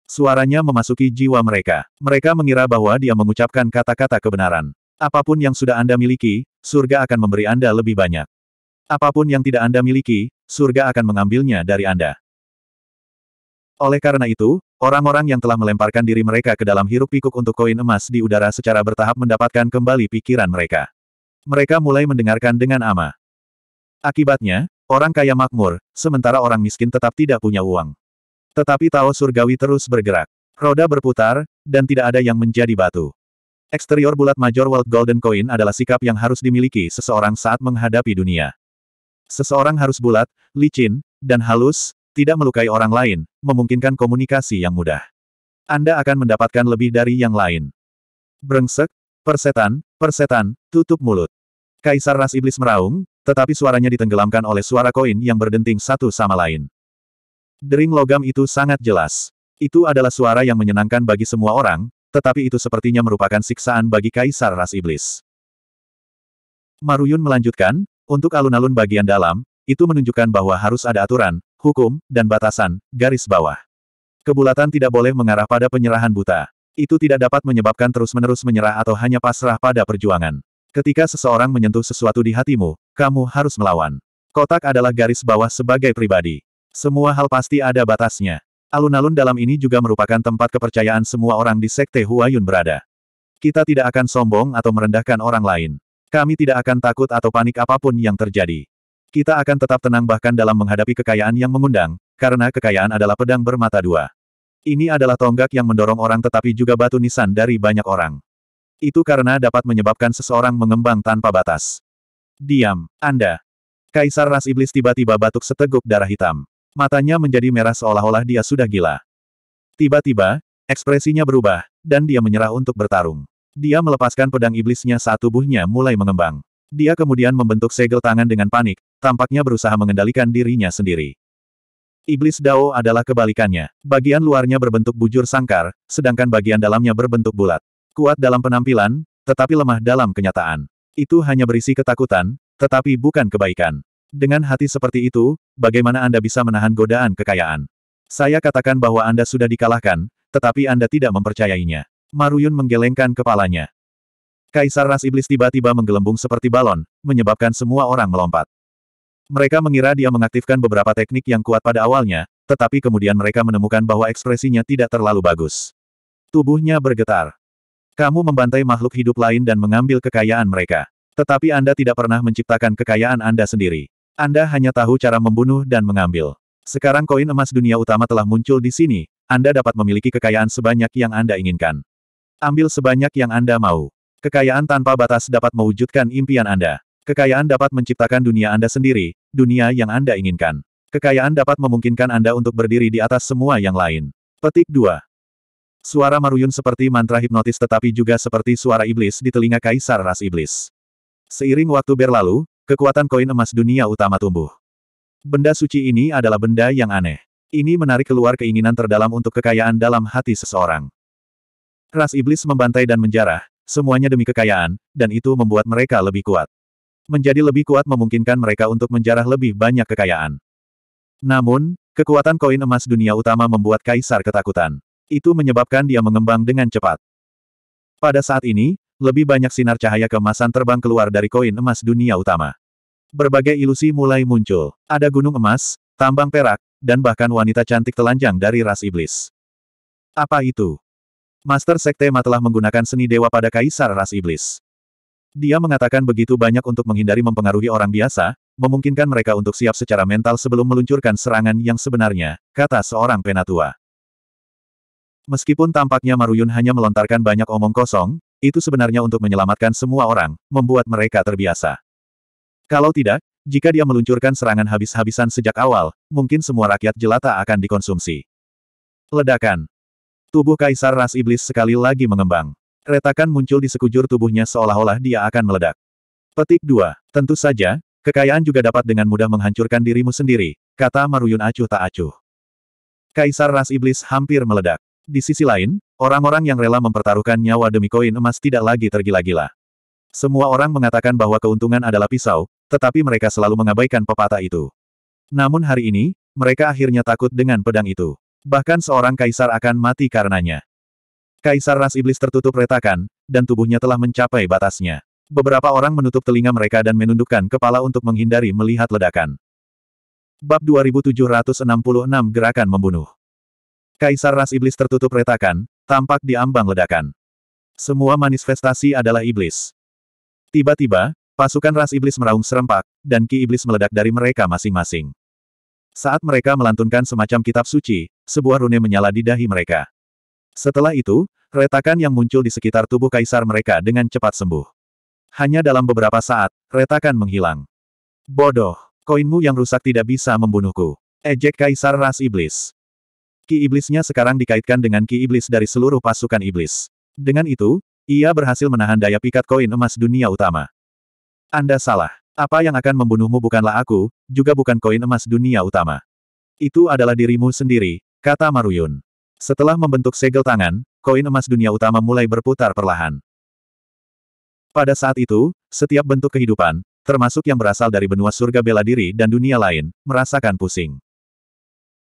Suaranya memasuki jiwa mereka. Mereka mengira bahwa dia mengucapkan kata-kata kebenaran. Apapun yang sudah Anda miliki, surga akan memberi Anda lebih banyak. Apapun yang tidak Anda miliki, surga akan mengambilnya dari Anda. Oleh karena itu, orang-orang yang telah melemparkan diri mereka ke dalam hiruk pikuk untuk koin emas di udara secara bertahap mendapatkan kembali pikiran mereka. Mereka mulai mendengarkan dengan ama. Akibatnya, orang kaya makmur, sementara orang miskin tetap tidak punya uang. Tetapi Tao Surgawi terus bergerak. Roda berputar, dan tidak ada yang menjadi batu. Eksterior bulat Major World Golden Coin adalah sikap yang harus dimiliki seseorang saat menghadapi dunia. Seseorang harus bulat, licin, dan halus, tidak melukai orang lain, memungkinkan komunikasi yang mudah. Anda akan mendapatkan lebih dari yang lain. Brengsek, persetan, persetan, tutup mulut. Kaisar Ras Iblis meraung, tetapi suaranya ditenggelamkan oleh suara koin yang berdenting satu sama lain. Dering logam itu sangat jelas. Itu adalah suara yang menyenangkan bagi semua orang, tetapi itu sepertinya merupakan siksaan bagi Kaisar Ras Iblis. Maruyun melanjutkan, untuk alun-alun bagian dalam, itu menunjukkan bahwa harus ada aturan, hukum, dan batasan, garis bawah. Kebulatan tidak boleh mengarah pada penyerahan buta. Itu tidak dapat menyebabkan terus-menerus menyerah atau hanya pasrah pada perjuangan. Ketika seseorang menyentuh sesuatu di hatimu, kamu harus melawan. Kotak adalah garis bawah sebagai pribadi. Semua hal pasti ada batasnya. Alun-alun dalam ini juga merupakan tempat kepercayaan semua orang di Sekte Huayun berada. Kita tidak akan sombong atau merendahkan orang lain. Kami tidak akan takut atau panik apapun yang terjadi. Kita akan tetap tenang bahkan dalam menghadapi kekayaan yang mengundang, karena kekayaan adalah pedang bermata dua. Ini adalah tonggak yang mendorong orang tetapi juga batu nisan dari banyak orang. Itu karena dapat menyebabkan seseorang mengembang tanpa batas. Diam, Anda. Kaisar Ras Iblis tiba-tiba batuk seteguk darah hitam. Matanya menjadi merah seolah-olah dia sudah gila. Tiba-tiba, ekspresinya berubah, dan dia menyerah untuk bertarung. Dia melepaskan pedang iblisnya saat tubuhnya mulai mengembang. Dia kemudian membentuk segel tangan dengan panik, tampaknya berusaha mengendalikan dirinya sendiri. Iblis Dao adalah kebalikannya. Bagian luarnya berbentuk bujur sangkar, sedangkan bagian dalamnya berbentuk bulat. Kuat dalam penampilan, tetapi lemah dalam kenyataan. Itu hanya berisi ketakutan, tetapi bukan kebaikan. Dengan hati seperti itu, bagaimana Anda bisa menahan godaan kekayaan? Saya katakan bahwa Anda sudah dikalahkan, tetapi Anda tidak mempercayainya. Maruyun menggelengkan kepalanya. Kaisar Ras Iblis tiba-tiba menggelembung seperti balon, menyebabkan semua orang melompat. Mereka mengira dia mengaktifkan beberapa teknik yang kuat pada awalnya, tetapi kemudian mereka menemukan bahwa ekspresinya tidak terlalu bagus. Tubuhnya bergetar. Kamu membantai makhluk hidup lain dan mengambil kekayaan mereka. Tetapi Anda tidak pernah menciptakan kekayaan Anda sendiri. Anda hanya tahu cara membunuh dan mengambil. Sekarang koin emas dunia utama telah muncul di sini, Anda dapat memiliki kekayaan sebanyak yang Anda inginkan. Ambil sebanyak yang Anda mau. Kekayaan tanpa batas dapat mewujudkan impian Anda. Kekayaan dapat menciptakan dunia Anda sendiri, dunia yang Anda inginkan. Kekayaan dapat memungkinkan Anda untuk berdiri di atas semua yang lain. Petik 2. Suara Maruyun seperti mantra hipnotis tetapi juga seperti suara iblis di telinga kaisar ras iblis. Seiring waktu berlalu, kekuatan koin emas dunia utama tumbuh. Benda suci ini adalah benda yang aneh. Ini menarik keluar keinginan terdalam untuk kekayaan dalam hati seseorang. Ras iblis membantai dan menjarah, semuanya demi kekayaan, dan itu membuat mereka lebih kuat. Menjadi lebih kuat memungkinkan mereka untuk menjarah lebih banyak kekayaan. Namun, kekuatan koin emas dunia utama membuat kaisar ketakutan. Itu menyebabkan dia mengembang dengan cepat. Pada saat ini, lebih banyak sinar cahaya kemasan terbang keluar dari koin emas dunia utama. Berbagai ilusi mulai muncul. Ada gunung emas, tambang perak, dan bahkan wanita cantik telanjang dari ras iblis. Apa itu? Master Sekte Ma telah menggunakan seni dewa pada Kaisar Ras Iblis. Dia mengatakan begitu banyak untuk menghindari mempengaruhi orang biasa, memungkinkan mereka untuk siap secara mental sebelum meluncurkan serangan yang sebenarnya, kata seorang penatua. Meskipun tampaknya Maruyun hanya melontarkan banyak omong kosong, itu sebenarnya untuk menyelamatkan semua orang, membuat mereka terbiasa. Kalau tidak, jika dia meluncurkan serangan habis-habisan sejak awal, mungkin semua rakyat jelata akan dikonsumsi. Ledakan Tubuh Kaisar Ras Iblis sekali lagi mengembang. Retakan muncul di sekujur tubuhnya seolah-olah dia akan meledak. Petik 2. Tentu saja, kekayaan juga dapat dengan mudah menghancurkan dirimu sendiri, kata Maruyun acuh tak acuh. Kaisar Ras Iblis hampir meledak. Di sisi lain, orang-orang yang rela mempertaruhkan nyawa demi koin emas tidak lagi tergila-gila. Semua orang mengatakan bahwa keuntungan adalah pisau, tetapi mereka selalu mengabaikan pepatah itu. Namun hari ini, mereka akhirnya takut dengan pedang itu. Bahkan seorang kaisar akan mati karenanya. Kaisar ras iblis tertutup retakan, dan tubuhnya telah mencapai batasnya. Beberapa orang menutup telinga mereka dan menundukkan kepala untuk menghindari melihat ledakan. Bab 2766 Gerakan Membunuh Kaisar ras iblis tertutup retakan, tampak di ambang ledakan. Semua manifestasi adalah iblis. Tiba-tiba, pasukan ras iblis meraung serempak, dan ki iblis meledak dari mereka masing-masing. Saat mereka melantunkan semacam kitab suci, sebuah rune menyala di dahi mereka. Setelah itu, retakan yang muncul di sekitar tubuh kaisar mereka dengan cepat sembuh. Hanya dalam beberapa saat, retakan menghilang. Bodoh, koinmu yang rusak tidak bisa membunuhku. Ejek kaisar ras iblis. Ki iblisnya sekarang dikaitkan dengan ki iblis dari seluruh pasukan iblis. Dengan itu, ia berhasil menahan daya pikat koin emas dunia utama. Anda salah. Apa yang akan membunuhmu bukanlah aku, juga bukan koin emas dunia utama. Itu adalah dirimu sendiri, kata Maruyun. Setelah membentuk segel tangan, koin emas dunia utama mulai berputar perlahan. Pada saat itu, setiap bentuk kehidupan, termasuk yang berasal dari benua surga bela diri dan dunia lain, merasakan pusing.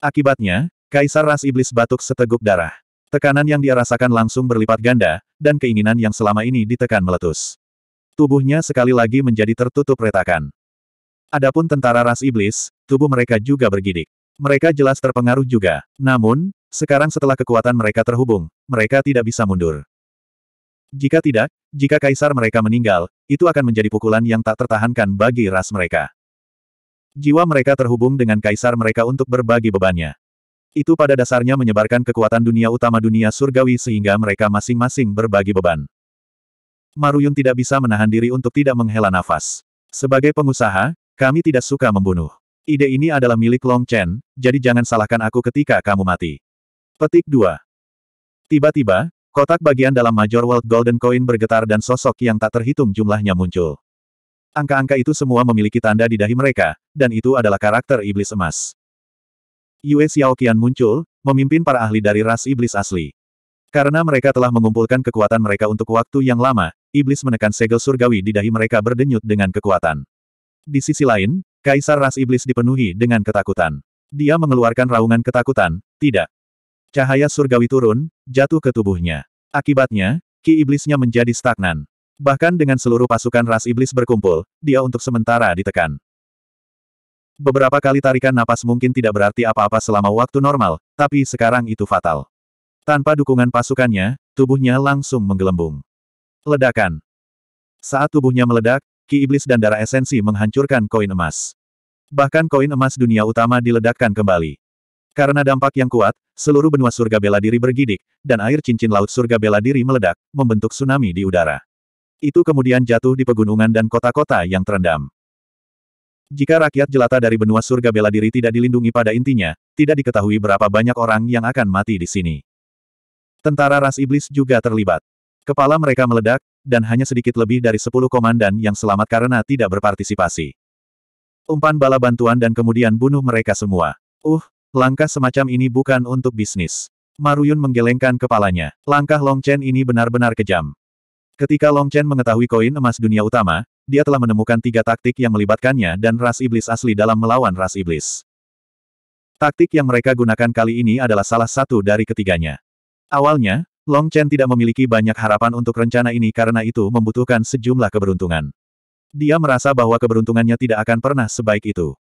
Akibatnya, Kaisar Ras Iblis batuk seteguk darah. Tekanan yang dia rasakan langsung berlipat ganda, dan keinginan yang selama ini ditekan meletus. Tubuhnya sekali lagi menjadi tertutup retakan. Adapun tentara ras iblis, tubuh mereka juga bergidik. Mereka jelas terpengaruh juga. Namun, sekarang setelah kekuatan mereka terhubung, mereka tidak bisa mundur. Jika tidak, jika kaisar mereka meninggal, itu akan menjadi pukulan yang tak tertahankan bagi ras mereka. Jiwa mereka terhubung dengan kaisar mereka untuk berbagi bebannya. Itu pada dasarnya menyebarkan kekuatan dunia utama dunia surgawi sehingga mereka masing-masing berbagi beban. Maruyun tidak bisa menahan diri untuk tidak menghela nafas. Sebagai pengusaha, kami tidak suka membunuh. Ide ini adalah milik Long Chen, jadi jangan salahkan aku ketika kamu mati. Petik 2. Tiba-tiba, kotak bagian dalam Major World Golden Coin bergetar dan sosok yang tak terhitung jumlahnya muncul. Angka-angka itu semua memiliki tanda di dahi mereka, dan itu adalah karakter iblis emas. Yue Xiaoqian muncul, memimpin para ahli dari ras iblis asli. Karena mereka telah mengumpulkan kekuatan mereka untuk waktu yang lama, iblis menekan segel surgawi di dahi mereka berdenyut dengan kekuatan. Di sisi lain, kaisar ras iblis dipenuhi dengan ketakutan. Dia mengeluarkan raungan ketakutan, tidak. Cahaya surgawi turun, jatuh ke tubuhnya. Akibatnya, ki iblisnya menjadi stagnan. Bahkan dengan seluruh pasukan ras iblis berkumpul, dia untuk sementara ditekan. Beberapa kali tarikan napas mungkin tidak berarti apa-apa selama waktu normal, tapi sekarang itu fatal. Tanpa dukungan pasukannya, tubuhnya langsung menggelembung. Ledakan. Saat tubuhnya meledak, ki iblis dan darah esensi menghancurkan koin emas. Bahkan koin emas dunia utama diledakkan kembali. Karena dampak yang kuat, seluruh benua surga bela diri bergidik, dan air cincin laut surga bela diri meledak, membentuk tsunami di udara. Itu kemudian jatuh di pegunungan dan kota-kota yang terendam. Jika rakyat jelata dari benua surga bela diri tidak dilindungi pada intinya, tidak diketahui berapa banyak orang yang akan mati di sini. Tentara ras iblis juga terlibat. Kepala mereka meledak, dan hanya sedikit lebih dari sepuluh komandan yang selamat karena tidak berpartisipasi. Umpan bala bantuan dan kemudian bunuh mereka semua. Uh, langkah semacam ini bukan untuk bisnis. Maruyun menggelengkan kepalanya. Langkah Long Chen ini benar-benar kejam. Ketika Long Chen mengetahui koin emas dunia utama, dia telah menemukan tiga taktik yang melibatkannya dan ras iblis asli dalam melawan ras iblis. Taktik yang mereka gunakan kali ini adalah salah satu dari ketiganya. Awalnya, Long Chen tidak memiliki banyak harapan untuk rencana ini karena itu membutuhkan sejumlah keberuntungan. Dia merasa bahwa keberuntungannya tidak akan pernah sebaik itu.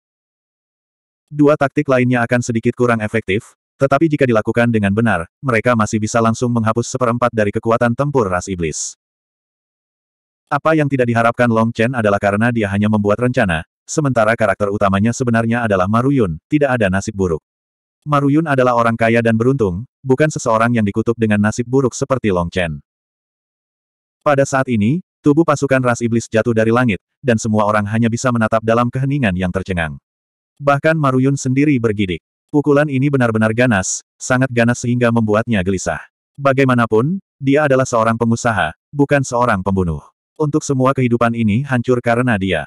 Dua taktik lainnya akan sedikit kurang efektif, tetapi jika dilakukan dengan benar, mereka masih bisa langsung menghapus seperempat dari kekuatan tempur ras iblis. Apa yang tidak diharapkan Long Chen adalah karena dia hanya membuat rencana, sementara karakter utamanya sebenarnya adalah Maruyun, tidak ada nasib buruk. Maruyun adalah orang kaya dan beruntung, bukan seseorang yang dikutuk dengan nasib buruk seperti Long Chen. Pada saat ini, tubuh pasukan ras iblis jatuh dari langit, dan semua orang hanya bisa menatap dalam keheningan yang tercengang. Bahkan Maruyun sendiri bergidik. Pukulan ini benar-benar ganas, sangat ganas sehingga membuatnya gelisah. Bagaimanapun, dia adalah seorang pengusaha, bukan seorang pembunuh. Untuk semua kehidupan ini hancur karena dia.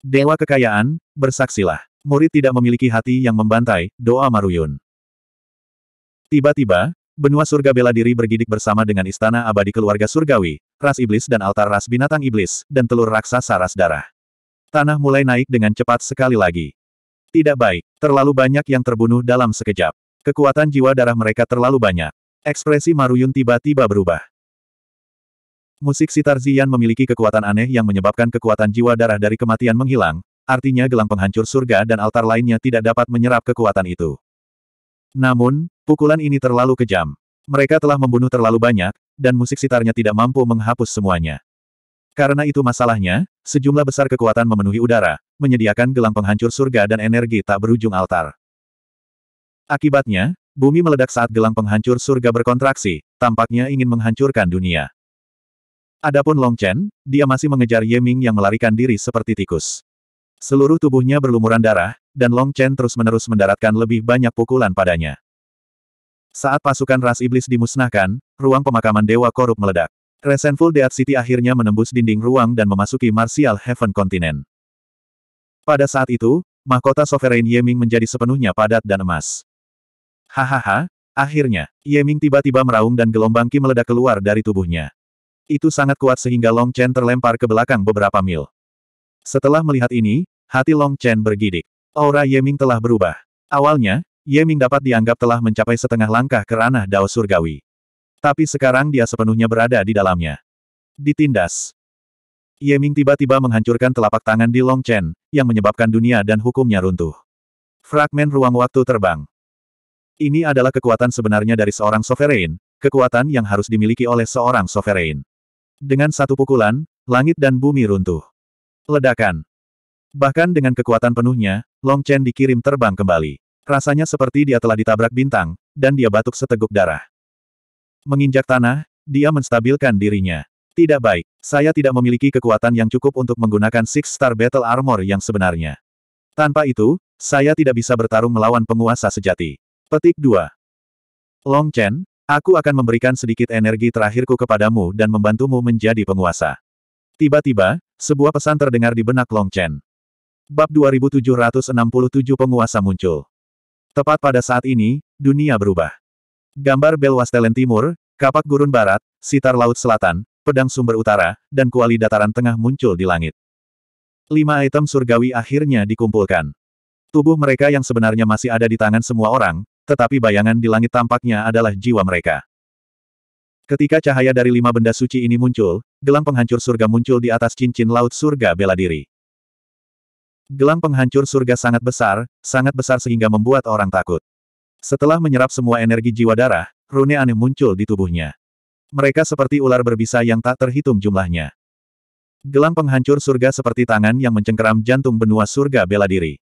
Dewa kekayaan, bersaksilah. Murid tidak memiliki hati yang membantai, doa Maruyun. Tiba-tiba, benua surga bela diri bergidik bersama dengan istana abadi keluarga surgawi, ras iblis dan altar ras binatang iblis, dan telur raksasa ras darah. Tanah mulai naik dengan cepat sekali lagi. Tidak baik, terlalu banyak yang terbunuh dalam sekejap. Kekuatan jiwa darah mereka terlalu banyak. Ekspresi Maruyun tiba-tiba berubah. Musik sitar Zian memiliki kekuatan aneh yang menyebabkan kekuatan jiwa darah dari kematian menghilang, artinya gelang penghancur surga dan altar lainnya tidak dapat menyerap kekuatan itu. Namun, pukulan ini terlalu kejam. Mereka telah membunuh terlalu banyak, dan musik sitarnya tidak mampu menghapus semuanya. Karena itu masalahnya, sejumlah besar kekuatan memenuhi udara, menyediakan gelang penghancur surga dan energi tak berujung altar. Akibatnya, bumi meledak saat gelang penghancur surga berkontraksi, tampaknya ingin menghancurkan dunia. Adapun Long Chen, dia masih mengejar Ye Ming yang melarikan diri seperti tikus. Seluruh tubuhnya berlumuran darah, dan Long Chen terus-menerus mendaratkan lebih banyak pukulan padanya. Saat pasukan ras iblis dimusnahkan, ruang pemakaman Dewa Korup meledak. Resentful Deat City akhirnya menembus dinding ruang dan memasuki Martial Heaven Continent. Pada saat itu, mahkota Sovereign Yeming menjadi sepenuhnya padat dan emas. Hahaha, akhirnya, Yeming tiba-tiba meraung dan gelombang Ki meledak keluar dari tubuhnya. Itu sangat kuat sehingga Long Chen terlempar ke belakang beberapa mil. Setelah melihat ini, Hati Long Chen bergidik. Aura Yeming telah berubah. Awalnya, Yeming dapat dianggap telah mencapai setengah langkah ke ranah Dao Surgawi. Tapi sekarang dia sepenuhnya berada di dalamnya. Ditindas. Yeming tiba-tiba menghancurkan telapak tangan di Long Chen, yang menyebabkan dunia dan hukumnya runtuh. Fragmen ruang waktu terbang. Ini adalah kekuatan sebenarnya dari seorang sovereign, kekuatan yang harus dimiliki oleh seorang sovereign. Dengan satu pukulan, langit dan bumi runtuh. Ledakan. Bahkan dengan kekuatan penuhnya, Long Chen dikirim terbang kembali. Rasanya seperti dia telah ditabrak bintang, dan dia batuk seteguk darah. Menginjak tanah, dia menstabilkan dirinya. Tidak baik, saya tidak memiliki kekuatan yang cukup untuk menggunakan Six Star Battle Armor yang sebenarnya. Tanpa itu, saya tidak bisa bertarung melawan penguasa sejati. Petik 2. Long Chen, aku akan memberikan sedikit energi terakhirku kepadamu dan membantumu menjadi penguasa. Tiba-tiba, sebuah pesan terdengar di benak Long Chen. Bab 2767 Penguasa Muncul Tepat pada saat ini, dunia berubah. Gambar Belwastelen Timur, kapak gurun barat, sitar laut selatan, pedang sumber utara, dan kuali dataran tengah muncul di langit. Lima item surgawi akhirnya dikumpulkan. Tubuh mereka yang sebenarnya masih ada di tangan semua orang, tetapi bayangan di langit tampaknya adalah jiwa mereka. Ketika cahaya dari lima benda suci ini muncul, gelang penghancur surga muncul di atas cincin laut surga bela diri. Gelang penghancur surga sangat besar, sangat besar sehingga membuat orang takut. Setelah menyerap semua energi jiwa darah, rune aneh muncul di tubuhnya. Mereka seperti ular berbisa yang tak terhitung jumlahnya. Gelang penghancur surga seperti tangan yang mencengkeram jantung benua surga bela diri.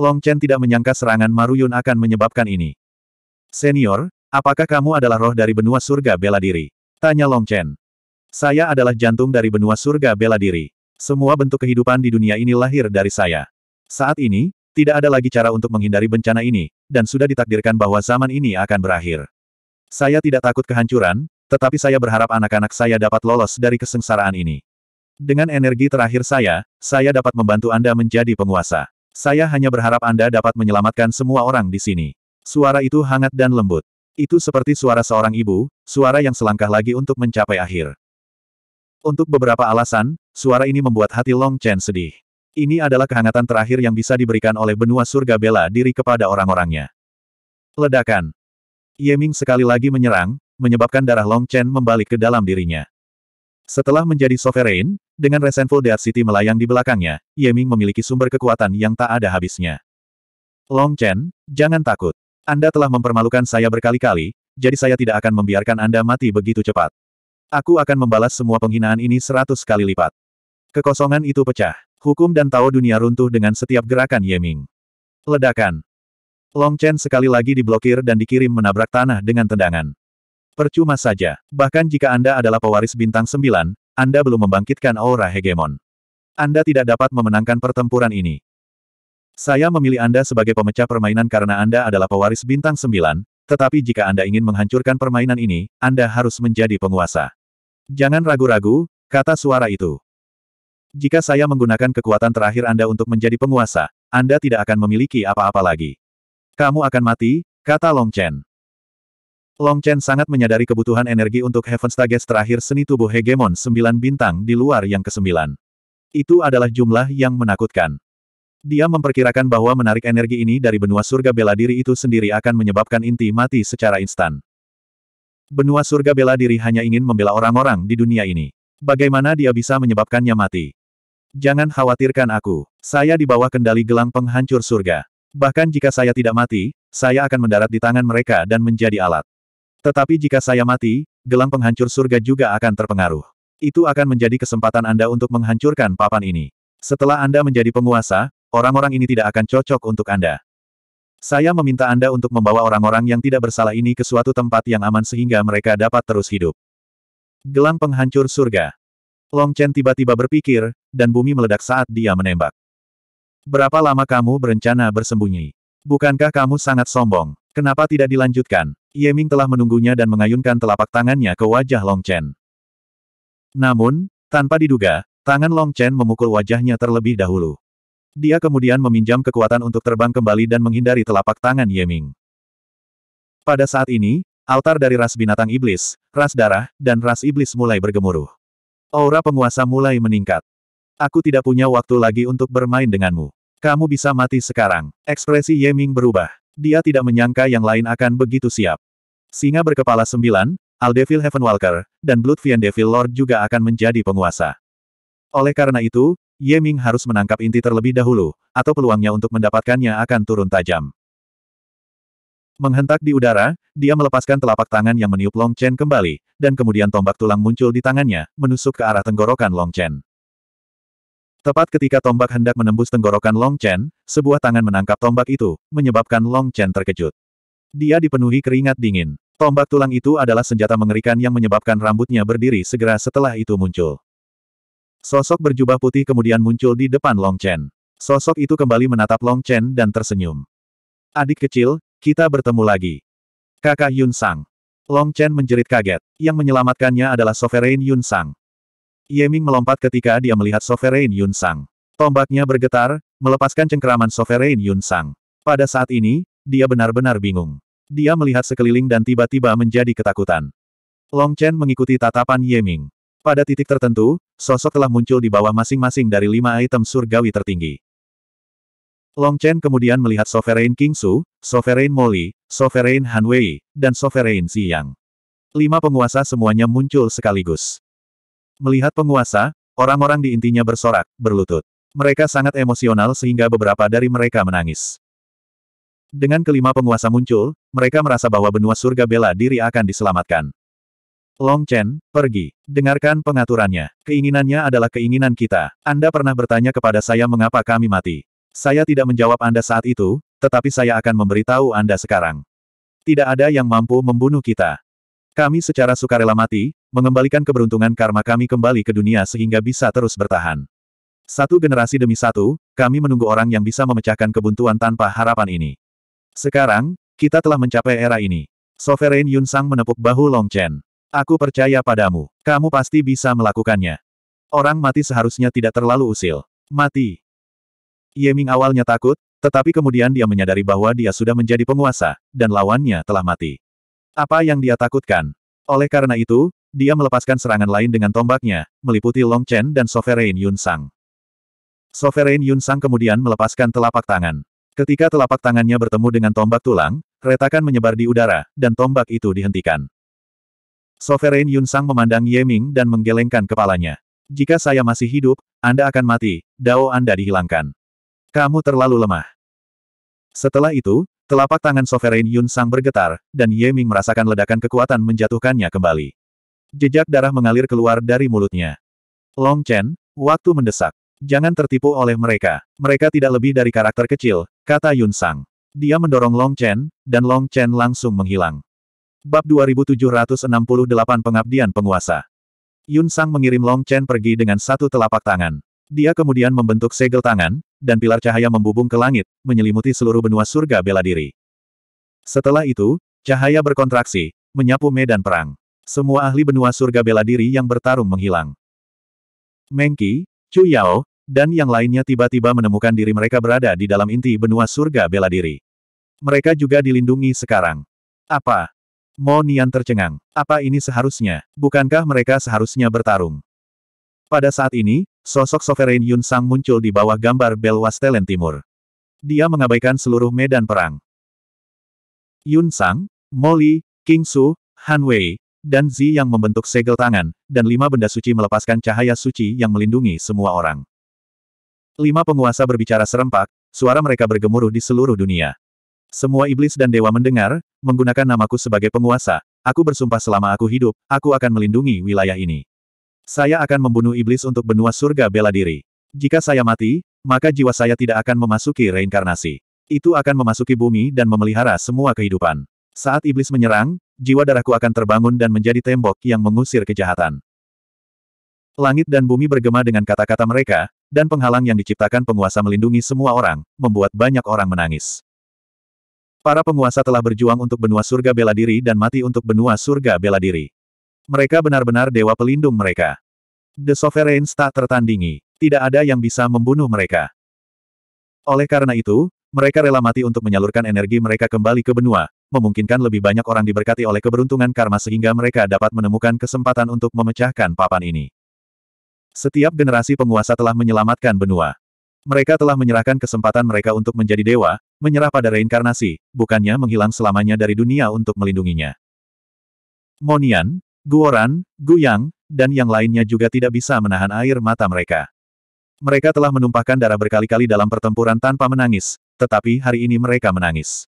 Long Chen tidak menyangka serangan Maruyun akan menyebabkan ini. Senior, apakah kamu adalah roh dari benua surga bela diri? Tanya Long Chen. Saya adalah jantung dari benua surga bela diri. Semua bentuk kehidupan di dunia ini lahir dari saya. Saat ini, tidak ada lagi cara untuk menghindari bencana ini, dan sudah ditakdirkan bahwa zaman ini akan berakhir. Saya tidak takut kehancuran, tetapi saya berharap anak-anak saya dapat lolos dari kesengsaraan ini. Dengan energi terakhir saya, saya dapat membantu Anda menjadi penguasa. Saya hanya berharap Anda dapat menyelamatkan semua orang di sini. Suara itu hangat dan lembut. Itu seperti suara seorang ibu, suara yang selangkah lagi untuk mencapai akhir. Untuk beberapa alasan, Suara ini membuat hati Long Chen sedih. Ini adalah kehangatan terakhir yang bisa diberikan oleh benua surga bela diri kepada orang-orangnya. Ledakan. Yeming sekali lagi menyerang, menyebabkan darah Long Chen membalik ke dalam dirinya. Setelah menjadi sovereign, dengan resentful Death City melayang di belakangnya, Yeming memiliki sumber kekuatan yang tak ada habisnya. Long Chen, jangan takut. Anda telah mempermalukan saya berkali-kali, jadi saya tidak akan membiarkan Anda mati begitu cepat. Aku akan membalas semua penghinaan ini seratus kali lipat. Kekosongan itu pecah. Hukum dan Tao dunia runtuh dengan setiap gerakan Yeming. Ledakan. Long Chen sekali lagi diblokir dan dikirim menabrak tanah dengan tendangan. Percuma saja. Bahkan jika Anda adalah pewaris bintang sembilan, Anda belum membangkitkan aura hegemon. Anda tidak dapat memenangkan pertempuran ini. Saya memilih Anda sebagai pemecah permainan karena Anda adalah pewaris bintang sembilan. tetapi jika Anda ingin menghancurkan permainan ini, Anda harus menjadi penguasa. Jangan ragu-ragu, kata suara itu. Jika saya menggunakan kekuatan terakhir Anda untuk menjadi penguasa, Anda tidak akan memiliki apa-apa lagi. Kamu akan mati, kata Long Chen. Long Chen sangat menyadari kebutuhan energi untuk Heaven's Tages terakhir seni tubuh hegemon sembilan bintang di luar yang kesembilan. Itu adalah jumlah yang menakutkan. Dia memperkirakan bahwa menarik energi ini dari benua surga bela diri itu sendiri akan menyebabkan inti mati secara instan. Benua surga bela diri hanya ingin membela orang-orang di dunia ini. Bagaimana dia bisa menyebabkannya mati? Jangan khawatirkan aku. Saya di bawah kendali gelang penghancur surga. Bahkan jika saya tidak mati, saya akan mendarat di tangan mereka dan menjadi alat. Tetapi jika saya mati, gelang penghancur surga juga akan terpengaruh. Itu akan menjadi kesempatan Anda untuk menghancurkan papan ini. Setelah Anda menjadi penguasa, orang-orang ini tidak akan cocok untuk Anda. Saya meminta Anda untuk membawa orang-orang yang tidak bersalah ini ke suatu tempat yang aman sehingga mereka dapat terus hidup. Gelang penghancur surga. Long Chen tiba-tiba berpikir, dan bumi meledak saat dia menembak. Berapa lama kamu berencana bersembunyi? Bukankah kamu sangat sombong? Kenapa tidak dilanjutkan? Ye Ming telah menunggunya dan mengayunkan telapak tangannya ke wajah Long Chen. Namun, tanpa diduga, tangan Long Chen memukul wajahnya terlebih dahulu. Dia kemudian meminjam kekuatan untuk terbang kembali dan menghindari telapak tangan Ye Ming. Pada saat ini, altar dari ras binatang iblis, ras darah, dan ras iblis mulai bergemuruh. Aura penguasa mulai meningkat. Aku tidak punya waktu lagi untuk bermain denganmu. Kamu bisa mati sekarang. Ekspresi Yeming berubah. Dia tidak menyangka yang lain akan begitu siap. Singa berkepala sembilan, Aldevil Walker, dan Blood Bloodfiend Devil Lord juga akan menjadi penguasa. Oleh karena itu, Yeming harus menangkap inti terlebih dahulu, atau peluangnya untuk mendapatkannya akan turun tajam. Menghentak di udara, dia melepaskan telapak tangan yang meniup Long Chen kembali, dan kemudian tombak tulang muncul di tangannya, menusuk ke arah tenggorokan Long Chen. Tepat ketika tombak hendak menembus tenggorokan Long Chen, sebuah tangan menangkap tombak itu, menyebabkan Long Chen terkejut. Dia dipenuhi keringat dingin. Tombak tulang itu adalah senjata mengerikan yang menyebabkan rambutnya berdiri segera setelah itu muncul. Sosok berjubah putih kemudian muncul di depan Long Chen. Sosok itu kembali menatap Long Chen dan tersenyum. Adik kecil, kita bertemu lagi. Kakak Yun Sang. Long Chen menjerit kaget. Yang menyelamatkannya adalah Sovereign Yun Sang. Ye Ming melompat ketika dia melihat Sovereign Yun Sang. Tombaknya bergetar, melepaskan cengkeraman Sovereign Yun Sang. Pada saat ini, dia benar-benar bingung. Dia melihat sekeliling dan tiba-tiba menjadi ketakutan. Long Chen mengikuti tatapan Ye Ming. Pada titik tertentu, sosok telah muncul di bawah masing-masing dari lima item surgawi tertinggi. Long Chen kemudian melihat Sovereign King Su, Sovereign Molly, Sovereign Hanwei, dan Sovereign Xiang. Lima penguasa semuanya muncul sekaligus. Melihat penguasa, orang-orang di intinya bersorak, berlutut. Mereka sangat emosional sehingga beberapa dari mereka menangis. Dengan kelima penguasa muncul, mereka merasa bahwa benua surga bela diri akan diselamatkan. Long Chen, pergi. Dengarkan pengaturannya. Keinginannya adalah keinginan kita. Anda pernah bertanya kepada saya mengapa kami mati. Saya tidak menjawab Anda saat itu, tetapi saya akan memberitahu Anda sekarang. Tidak ada yang mampu membunuh kita. Kami secara sukarela mati, mengembalikan keberuntungan karma kami kembali ke dunia sehingga bisa terus bertahan. Satu generasi demi satu, kami menunggu orang yang bisa memecahkan kebuntuan tanpa harapan ini. Sekarang, kita telah mencapai era ini. Sovereign Yun Sang menepuk bahu Long Chen. Aku percaya padamu. Kamu pasti bisa melakukannya. Orang mati seharusnya tidak terlalu usil. Mati. Yeming awalnya takut, tetapi kemudian dia menyadari bahwa dia sudah menjadi penguasa, dan lawannya telah mati. Apa yang dia takutkan? Oleh karena itu, dia melepaskan serangan lain dengan tombaknya, meliputi Long Chen dan Sovereign Yun Sang. Sovereign Yun Sang kemudian melepaskan telapak tangan. Ketika telapak tangannya bertemu dengan tombak tulang, retakan menyebar di udara, dan tombak itu dihentikan. Sovereign Yun Sang memandang Yeming dan menggelengkan kepalanya. Jika saya masih hidup, Anda akan mati, Dao Anda dihilangkan. Kamu terlalu lemah. Setelah itu, telapak tangan Sovereign Yun Sang bergetar, dan Ye Ming merasakan ledakan kekuatan menjatuhkannya kembali. Jejak darah mengalir keluar dari mulutnya. Long Chen, waktu mendesak. Jangan tertipu oleh mereka. Mereka tidak lebih dari karakter kecil, kata Yun Sang. Dia mendorong Long Chen, dan Long Chen langsung menghilang. Bab 2768 Pengabdian Penguasa Yun Sang mengirim Long Chen pergi dengan satu telapak tangan. Dia kemudian membentuk segel tangan, dan pilar cahaya membubung ke langit, menyelimuti seluruh benua surga bela diri. Setelah itu, cahaya berkontraksi, menyapu medan perang. Semua ahli benua surga bela diri yang bertarung menghilang. Mengki, Chu Yao, dan yang lainnya tiba-tiba menemukan diri mereka berada di dalam inti benua surga bela diri. Mereka juga dilindungi sekarang. Apa? Mo Nian tercengang. Apa ini seharusnya? Bukankah mereka seharusnya bertarung? Pada saat ini, sosok Sovereign Yun Sang muncul di bawah gambar Belwastelen Timur. Dia mengabaikan seluruh medan perang. Yun Sang, Molly, King Su, Han Wei, dan Zi yang membentuk segel tangan, dan lima benda suci melepaskan cahaya suci yang melindungi semua orang. Lima penguasa berbicara serempak, suara mereka bergemuruh di seluruh dunia. Semua iblis dan dewa mendengar, menggunakan namaku sebagai penguasa, aku bersumpah selama aku hidup, aku akan melindungi wilayah ini. Saya akan membunuh iblis untuk benua surga bela diri. Jika saya mati, maka jiwa saya tidak akan memasuki reinkarnasi. Itu akan memasuki bumi dan memelihara semua kehidupan. Saat iblis menyerang, jiwa darahku akan terbangun dan menjadi tembok yang mengusir kejahatan. Langit dan bumi bergema dengan kata-kata mereka, dan penghalang yang diciptakan penguasa melindungi semua orang, membuat banyak orang menangis. Para penguasa telah berjuang untuk benua surga bela diri dan mati untuk benua surga bela diri. Mereka benar-benar dewa pelindung mereka. The Sovereigns tak tertandingi. Tidak ada yang bisa membunuh mereka. Oleh karena itu, mereka rela mati untuk menyalurkan energi mereka kembali ke benua, memungkinkan lebih banyak orang diberkati oleh keberuntungan karma sehingga mereka dapat menemukan kesempatan untuk memecahkan papan ini. Setiap generasi penguasa telah menyelamatkan benua. Mereka telah menyerahkan kesempatan mereka untuk menjadi dewa, menyerah pada reinkarnasi, bukannya menghilang selamanya dari dunia untuk melindunginya. Monian, Guoran, Guyang, dan yang lainnya juga tidak bisa menahan air mata mereka. Mereka telah menumpahkan darah berkali-kali dalam pertempuran tanpa menangis, tetapi hari ini mereka menangis.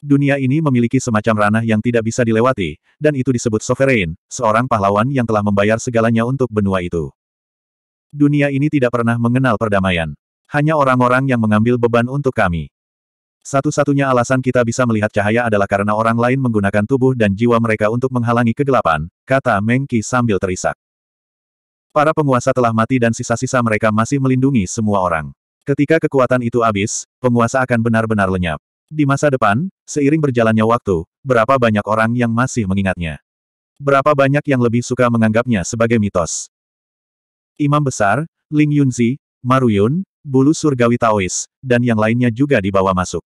Dunia ini memiliki semacam ranah yang tidak bisa dilewati, dan itu disebut sovereign, seorang pahlawan yang telah membayar segalanya untuk benua itu. Dunia ini tidak pernah mengenal perdamaian. Hanya orang-orang yang mengambil beban untuk kami. Satu-satunya alasan kita bisa melihat cahaya adalah karena orang lain menggunakan tubuh dan jiwa mereka untuk menghalangi kegelapan, kata Mengki sambil terisak. Para penguasa telah mati dan sisa-sisa mereka masih melindungi semua orang. Ketika kekuatan itu habis, penguasa akan benar-benar lenyap. Di masa depan, seiring berjalannya waktu, berapa banyak orang yang masih mengingatnya? Berapa banyak yang lebih suka menganggapnya sebagai mitos? Imam Besar, Ling Yunzi, Maruyun, Bulu Surgawi Taois, dan yang lainnya juga dibawa masuk.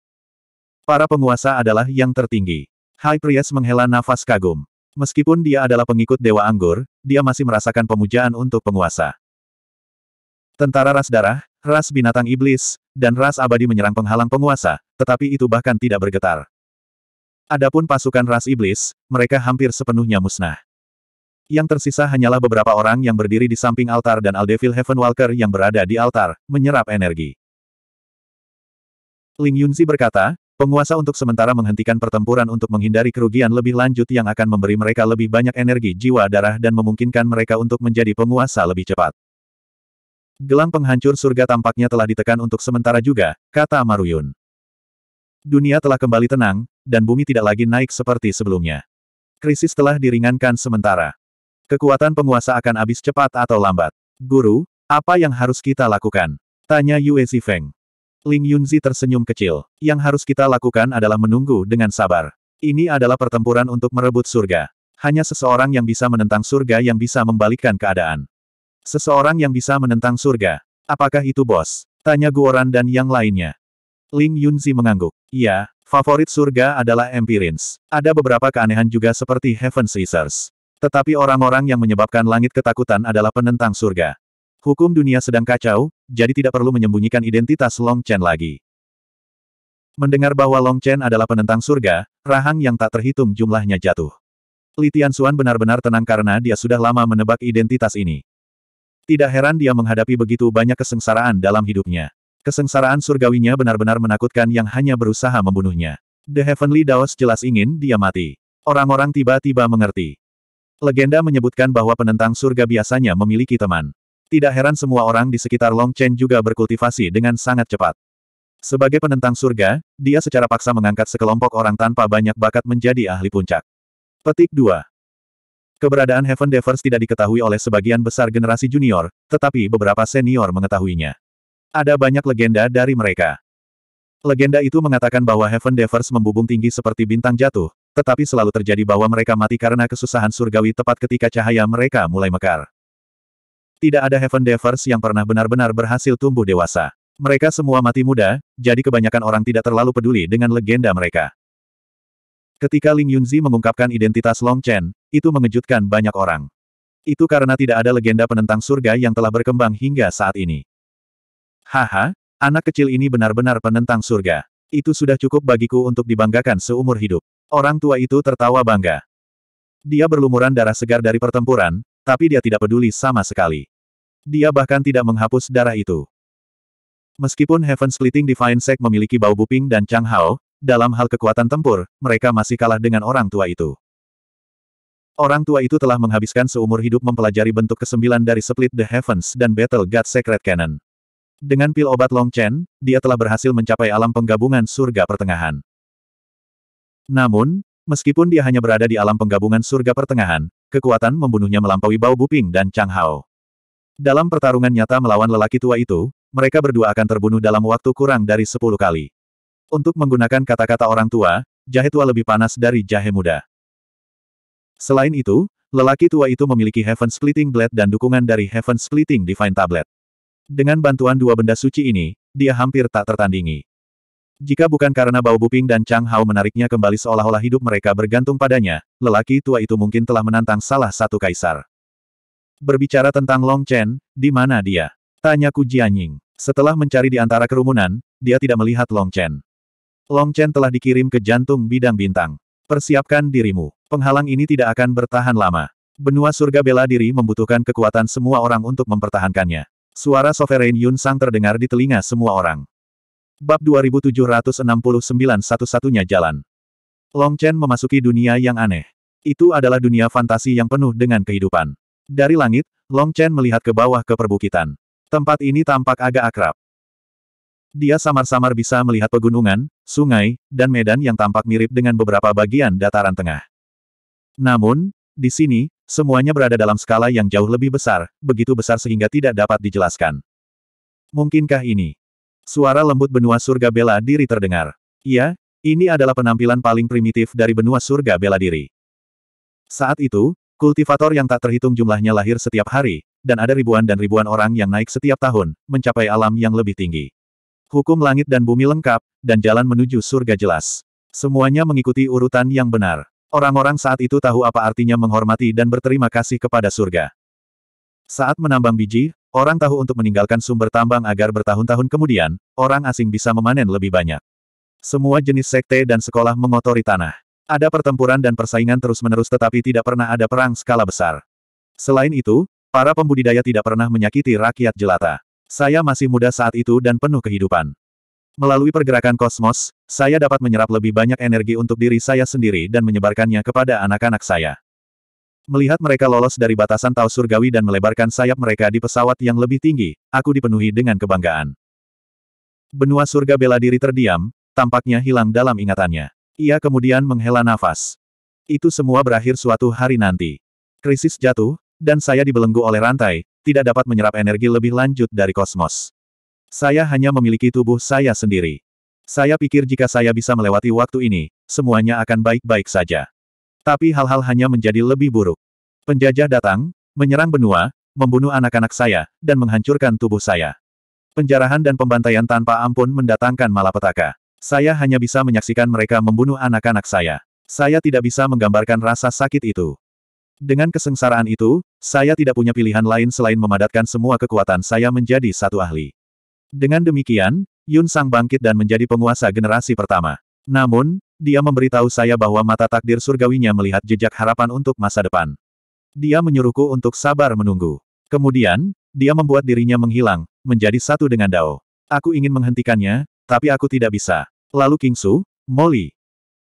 Para penguasa adalah yang tertinggi. High Priest menghela nafas kagum. Meskipun dia adalah pengikut Dewa Anggur, dia masih merasakan pemujaan untuk penguasa. Tentara ras darah, ras binatang iblis, dan ras abadi menyerang penghalang penguasa, tetapi itu bahkan tidak bergetar. Adapun pasukan ras iblis, mereka hampir sepenuhnya musnah. Yang tersisa hanyalah beberapa orang yang berdiri di samping altar dan Aldevil Walker yang berada di altar, menyerap energi. Ling Yunzi berkata, Penguasa untuk sementara menghentikan pertempuran untuk menghindari kerugian lebih lanjut yang akan memberi mereka lebih banyak energi jiwa darah dan memungkinkan mereka untuk menjadi penguasa lebih cepat. Gelang penghancur surga tampaknya telah ditekan untuk sementara juga, kata Maruyun. Dunia telah kembali tenang, dan bumi tidak lagi naik seperti sebelumnya. Krisis telah diringankan sementara. Kekuatan penguasa akan habis cepat atau lambat. Guru, apa yang harus kita lakukan? Tanya Yue Zifeng. Ling Yunzi tersenyum kecil. Yang harus kita lakukan adalah menunggu dengan sabar. Ini adalah pertempuran untuk merebut surga. Hanya seseorang yang bisa menentang surga yang bisa membalikkan keadaan. Seseorang yang bisa menentang surga. Apakah itu bos? Tanya Guoran dan yang lainnya. Ling Yunzi mengangguk. Ya, favorit surga adalah Empirins. Ada beberapa keanehan juga seperti Heaven Scissors. Tetapi orang-orang yang menyebabkan langit ketakutan adalah penentang surga. Hukum dunia sedang kacau, jadi tidak perlu menyembunyikan identitas Long Chen lagi. Mendengar bahwa Long Chen adalah penentang surga, rahang yang tak terhitung jumlahnya jatuh. Litian Tianxuan benar-benar tenang karena dia sudah lama menebak identitas ini. Tidak heran dia menghadapi begitu banyak kesengsaraan dalam hidupnya. Kesengsaraan surgawinya benar-benar menakutkan yang hanya berusaha membunuhnya. The Heavenly Daos jelas ingin dia mati. Orang-orang tiba-tiba mengerti. Legenda menyebutkan bahwa penentang surga biasanya memiliki teman. Tidak heran semua orang di sekitar Long Chen juga berkultivasi dengan sangat cepat. Sebagai penentang surga, dia secara paksa mengangkat sekelompok orang tanpa banyak bakat menjadi ahli puncak. Petik 2. Keberadaan Heaven Devers tidak diketahui oleh sebagian besar generasi junior, tetapi beberapa senior mengetahuinya. Ada banyak legenda dari mereka. Legenda itu mengatakan bahwa Heaven Devers membubung tinggi seperti bintang jatuh, tetapi selalu terjadi bahwa mereka mati karena kesusahan surgawi tepat ketika cahaya mereka mulai mekar. Tidak ada Heaven Devers yang pernah benar-benar berhasil tumbuh dewasa. Mereka semua mati muda, jadi kebanyakan orang tidak terlalu peduli dengan legenda mereka. Ketika Ling Yunzi mengungkapkan identitas Long Chen, itu mengejutkan banyak orang. Itu karena tidak ada legenda penentang surga yang telah berkembang hingga saat ini. Haha, anak kecil ini benar-benar penentang surga. Itu sudah cukup bagiku untuk dibanggakan seumur hidup. Orang tua itu tertawa bangga. Dia berlumuran darah segar dari pertempuran, tapi dia tidak peduli sama sekali. Dia bahkan tidak menghapus darah itu. Meskipun Heaven Splitting Divine Sect memiliki bau buping dan Chang Hao, dalam hal kekuatan tempur, mereka masih kalah dengan orang tua itu. Orang tua itu telah menghabiskan seumur hidup mempelajari bentuk kesembilan dari Split the Heavens dan Battle God Secret Cannon. Dengan pil obat Long Chen, dia telah berhasil mencapai alam penggabungan surga pertengahan. Namun, meskipun dia hanya berada di alam penggabungan surga pertengahan, kekuatan membunuhnya melampaui bau buping dan Chang Hao. Dalam pertarungan nyata melawan lelaki tua itu, mereka berdua akan terbunuh dalam waktu kurang dari sepuluh kali. Untuk menggunakan kata-kata orang tua, jahe tua lebih panas dari jahe muda. Selain itu, lelaki tua itu memiliki Heaven Splitting Blade dan dukungan dari Heaven Splitting Divine Tablet. Dengan bantuan dua benda suci ini, dia hampir tak tertandingi. Jika bukan karena bau Buping dan Chang Hao menariknya kembali seolah-olah hidup mereka bergantung padanya, lelaki tua itu mungkin telah menantang salah satu kaisar berbicara tentang Long Chen, di mana dia? Tanya Ku Jianying. Setelah mencari di antara kerumunan, dia tidak melihat Long Chen. Long Chen telah dikirim ke jantung bidang bintang. Persiapkan dirimu. Penghalang ini tidak akan bertahan lama. Benua surga bela diri membutuhkan kekuatan semua orang untuk mempertahankannya. Suara Sovereign Yun Sang terdengar di telinga semua orang. Bab 2769 satu-satunya jalan. Long Chen memasuki dunia yang aneh. Itu adalah dunia fantasi yang penuh dengan kehidupan. Dari langit, Long Chen melihat ke bawah ke perbukitan. Tempat ini tampak agak akrab. Dia samar-samar bisa melihat pegunungan, sungai, dan medan yang tampak mirip dengan beberapa bagian dataran tengah. Namun, di sini, semuanya berada dalam skala yang jauh lebih besar, begitu besar sehingga tidak dapat dijelaskan. Mungkinkah ini? Suara lembut benua surga bela diri terdengar. Iya, ini adalah penampilan paling primitif dari benua surga bela diri. Saat itu, Kultivator yang tak terhitung jumlahnya lahir setiap hari, dan ada ribuan dan ribuan orang yang naik setiap tahun, mencapai alam yang lebih tinggi. Hukum langit dan bumi lengkap, dan jalan menuju surga jelas. Semuanya mengikuti urutan yang benar. Orang-orang saat itu tahu apa artinya menghormati dan berterima kasih kepada surga. Saat menambang biji, orang tahu untuk meninggalkan sumber tambang agar bertahun-tahun kemudian, orang asing bisa memanen lebih banyak. Semua jenis sekte dan sekolah mengotori tanah. Ada pertempuran dan persaingan terus-menerus tetapi tidak pernah ada perang skala besar. Selain itu, para pembudidaya tidak pernah menyakiti rakyat jelata. Saya masih muda saat itu dan penuh kehidupan. Melalui pergerakan kosmos, saya dapat menyerap lebih banyak energi untuk diri saya sendiri dan menyebarkannya kepada anak-anak saya. Melihat mereka lolos dari batasan tau surgawi dan melebarkan sayap mereka di pesawat yang lebih tinggi, aku dipenuhi dengan kebanggaan. Benua surga bela diri terdiam, tampaknya hilang dalam ingatannya. Ia kemudian menghela nafas. Itu semua berakhir suatu hari nanti. Krisis jatuh, dan saya dibelenggu oleh rantai, tidak dapat menyerap energi lebih lanjut dari kosmos. Saya hanya memiliki tubuh saya sendiri. Saya pikir jika saya bisa melewati waktu ini, semuanya akan baik-baik saja. Tapi hal-hal hanya menjadi lebih buruk. Penjajah datang, menyerang benua, membunuh anak-anak saya, dan menghancurkan tubuh saya. Penjarahan dan pembantaian tanpa ampun mendatangkan malapetaka. Saya hanya bisa menyaksikan mereka membunuh anak-anak saya. Saya tidak bisa menggambarkan rasa sakit itu. Dengan kesengsaraan itu, saya tidak punya pilihan lain selain memadatkan semua kekuatan saya menjadi satu ahli. Dengan demikian, Yun Sang bangkit dan menjadi penguasa generasi pertama. Namun, dia memberitahu saya bahwa mata takdir surgawinya melihat jejak harapan untuk masa depan. Dia menyuruhku untuk sabar menunggu. Kemudian, dia membuat dirinya menghilang, menjadi satu dengan Dao. Aku ingin menghentikannya, tapi aku tidak bisa. Lalu King Su, Molly.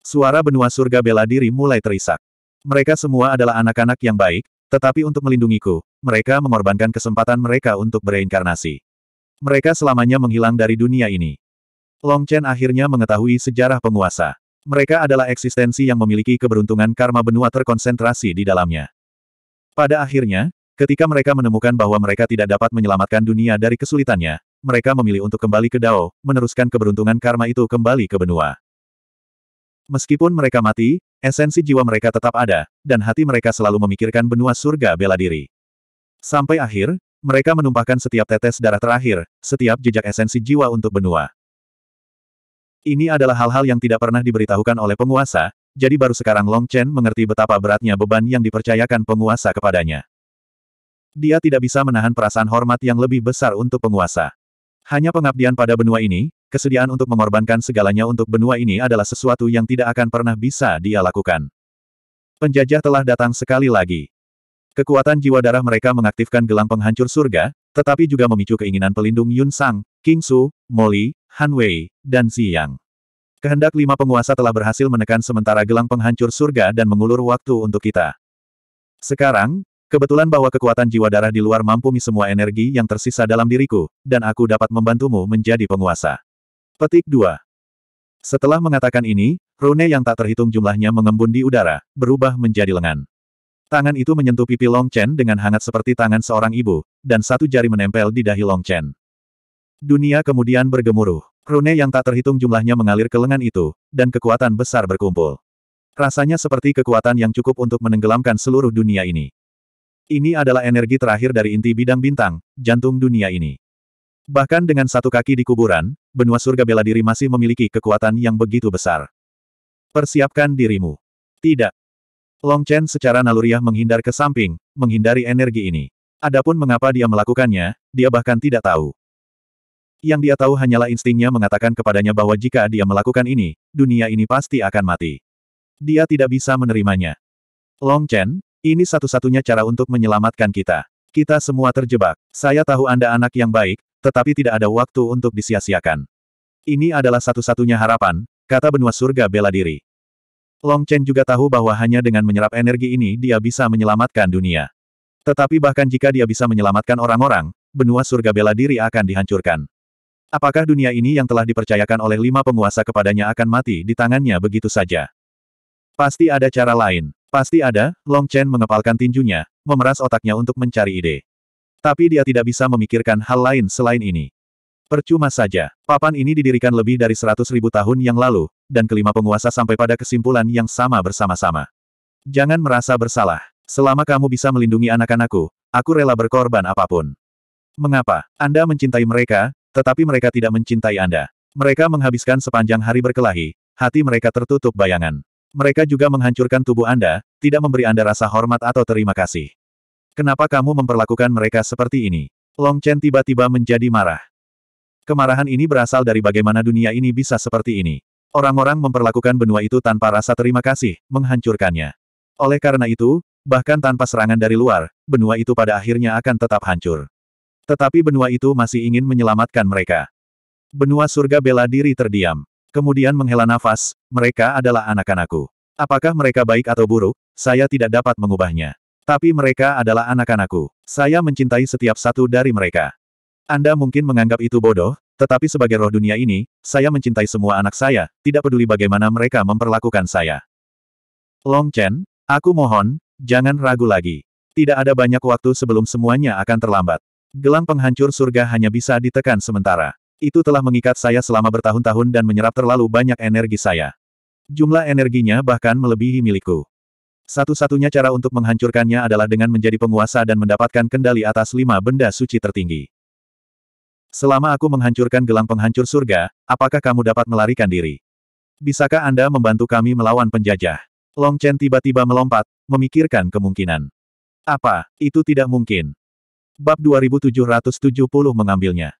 Suara benua surga bela diri mulai terisak. Mereka semua adalah anak-anak yang baik, tetapi untuk melindungiku, mereka mengorbankan kesempatan mereka untuk bereinkarnasi. Mereka selamanya menghilang dari dunia ini. Long Chen akhirnya mengetahui sejarah penguasa. Mereka adalah eksistensi yang memiliki keberuntungan karma benua terkonsentrasi di dalamnya. Pada akhirnya, ketika mereka menemukan bahwa mereka tidak dapat menyelamatkan dunia dari kesulitannya, mereka memilih untuk kembali ke Dao, meneruskan keberuntungan karma itu kembali ke benua. Meskipun mereka mati, esensi jiwa mereka tetap ada, dan hati mereka selalu memikirkan benua surga bela diri. Sampai akhir, mereka menumpahkan setiap tetes darah terakhir, setiap jejak esensi jiwa untuk benua. Ini adalah hal-hal yang tidak pernah diberitahukan oleh penguasa, jadi baru sekarang Long Chen mengerti betapa beratnya beban yang dipercayakan penguasa kepadanya. Dia tidak bisa menahan perasaan hormat yang lebih besar untuk penguasa. Hanya pengabdian pada benua ini, kesediaan untuk mengorbankan segalanya untuk benua ini adalah sesuatu yang tidak akan pernah bisa dia lakukan. Penjajah telah datang sekali lagi. Kekuatan jiwa darah mereka mengaktifkan gelang penghancur surga, tetapi juga memicu keinginan pelindung Yun Sang, King Su, Molly, Han Wei, dan Xi Yang. Kehendak lima penguasa telah berhasil menekan sementara gelang penghancur surga dan mengulur waktu untuk kita. Sekarang, Kebetulan bahwa kekuatan jiwa darah di luar mampu mi semua energi yang tersisa dalam diriku, dan aku dapat membantumu menjadi penguasa. Petik 2. Setelah mengatakan ini, Rune yang tak terhitung jumlahnya mengembun di udara, berubah menjadi lengan. Tangan itu menyentuh pipi Long Chen dengan hangat seperti tangan seorang ibu, dan satu jari menempel di dahi Long Chen. Dunia kemudian bergemuruh. Rune yang tak terhitung jumlahnya mengalir ke lengan itu, dan kekuatan besar berkumpul. Rasanya seperti kekuatan yang cukup untuk menenggelamkan seluruh dunia ini. Ini adalah energi terakhir dari inti bidang bintang, jantung dunia ini. Bahkan dengan satu kaki di kuburan, benua surga bela diri masih memiliki kekuatan yang begitu besar. Persiapkan dirimu. Tidak. Long Chen secara naluriah menghindar ke samping, menghindari energi ini. Adapun mengapa dia melakukannya, dia bahkan tidak tahu. Yang dia tahu hanyalah instingnya mengatakan kepadanya bahwa jika dia melakukan ini, dunia ini pasti akan mati. Dia tidak bisa menerimanya. Long Chen, ini satu-satunya cara untuk menyelamatkan kita. Kita semua terjebak. Saya tahu Anda anak yang baik, tetapi tidak ada waktu untuk disia-siakan. Ini adalah satu-satunya harapan, kata benua surga bela diri. Long Chen juga tahu bahwa hanya dengan menyerap energi ini dia bisa menyelamatkan dunia. Tetapi bahkan jika dia bisa menyelamatkan orang-orang, benua surga bela diri akan dihancurkan. Apakah dunia ini yang telah dipercayakan oleh lima penguasa kepadanya akan mati di tangannya begitu saja? Pasti ada cara lain. Pasti ada, Long Chen mengepalkan tinjunya, memeras otaknya untuk mencari ide. Tapi dia tidak bisa memikirkan hal lain selain ini. Percuma saja, papan ini didirikan lebih dari seratus ribu tahun yang lalu, dan kelima penguasa sampai pada kesimpulan yang sama bersama-sama. Jangan merasa bersalah. Selama kamu bisa melindungi anak-anakku, aku rela berkorban apapun. Mengapa? Anda mencintai mereka, tetapi mereka tidak mencintai Anda. Mereka menghabiskan sepanjang hari berkelahi, hati mereka tertutup bayangan. Mereka juga menghancurkan tubuh Anda, tidak memberi Anda rasa hormat atau terima kasih. Kenapa kamu memperlakukan mereka seperti ini? Long Chen tiba-tiba menjadi marah. Kemarahan ini berasal dari bagaimana dunia ini bisa seperti ini. Orang-orang memperlakukan benua itu tanpa rasa terima kasih, menghancurkannya. Oleh karena itu, bahkan tanpa serangan dari luar, benua itu pada akhirnya akan tetap hancur. Tetapi benua itu masih ingin menyelamatkan mereka. Benua surga bela diri terdiam. Kemudian menghela nafas, mereka adalah anak-anakku. Apakah mereka baik atau buruk, saya tidak dapat mengubahnya. Tapi mereka adalah anak-anakku. Saya mencintai setiap satu dari mereka. Anda mungkin menganggap itu bodoh, tetapi sebagai roh dunia ini, saya mencintai semua anak saya, tidak peduli bagaimana mereka memperlakukan saya. Long Chen, aku mohon, jangan ragu lagi. Tidak ada banyak waktu sebelum semuanya akan terlambat. Gelang penghancur surga hanya bisa ditekan sementara. Itu telah mengikat saya selama bertahun-tahun dan menyerap terlalu banyak energi saya. Jumlah energinya bahkan melebihi milikku. Satu-satunya cara untuk menghancurkannya adalah dengan menjadi penguasa dan mendapatkan kendali atas lima benda suci tertinggi. Selama aku menghancurkan gelang penghancur surga, apakah kamu dapat melarikan diri? Bisakah Anda membantu kami melawan penjajah? Long Chen tiba-tiba melompat, memikirkan kemungkinan. Apa, itu tidak mungkin. Bab 2770 mengambilnya.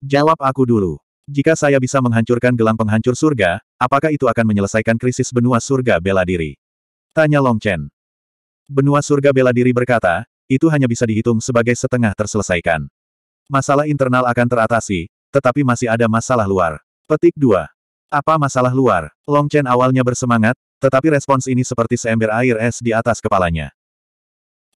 Jawab aku dulu. Jika saya bisa menghancurkan gelang penghancur surga, apakah itu akan menyelesaikan krisis benua surga bela diri? Tanya Long Chen. Benua surga bela diri berkata, itu hanya bisa dihitung sebagai setengah terselesaikan. Masalah internal akan teratasi, tetapi masih ada masalah luar. Petik 2. Apa masalah luar? Long Chen awalnya bersemangat, tetapi respons ini seperti seember air es di atas kepalanya.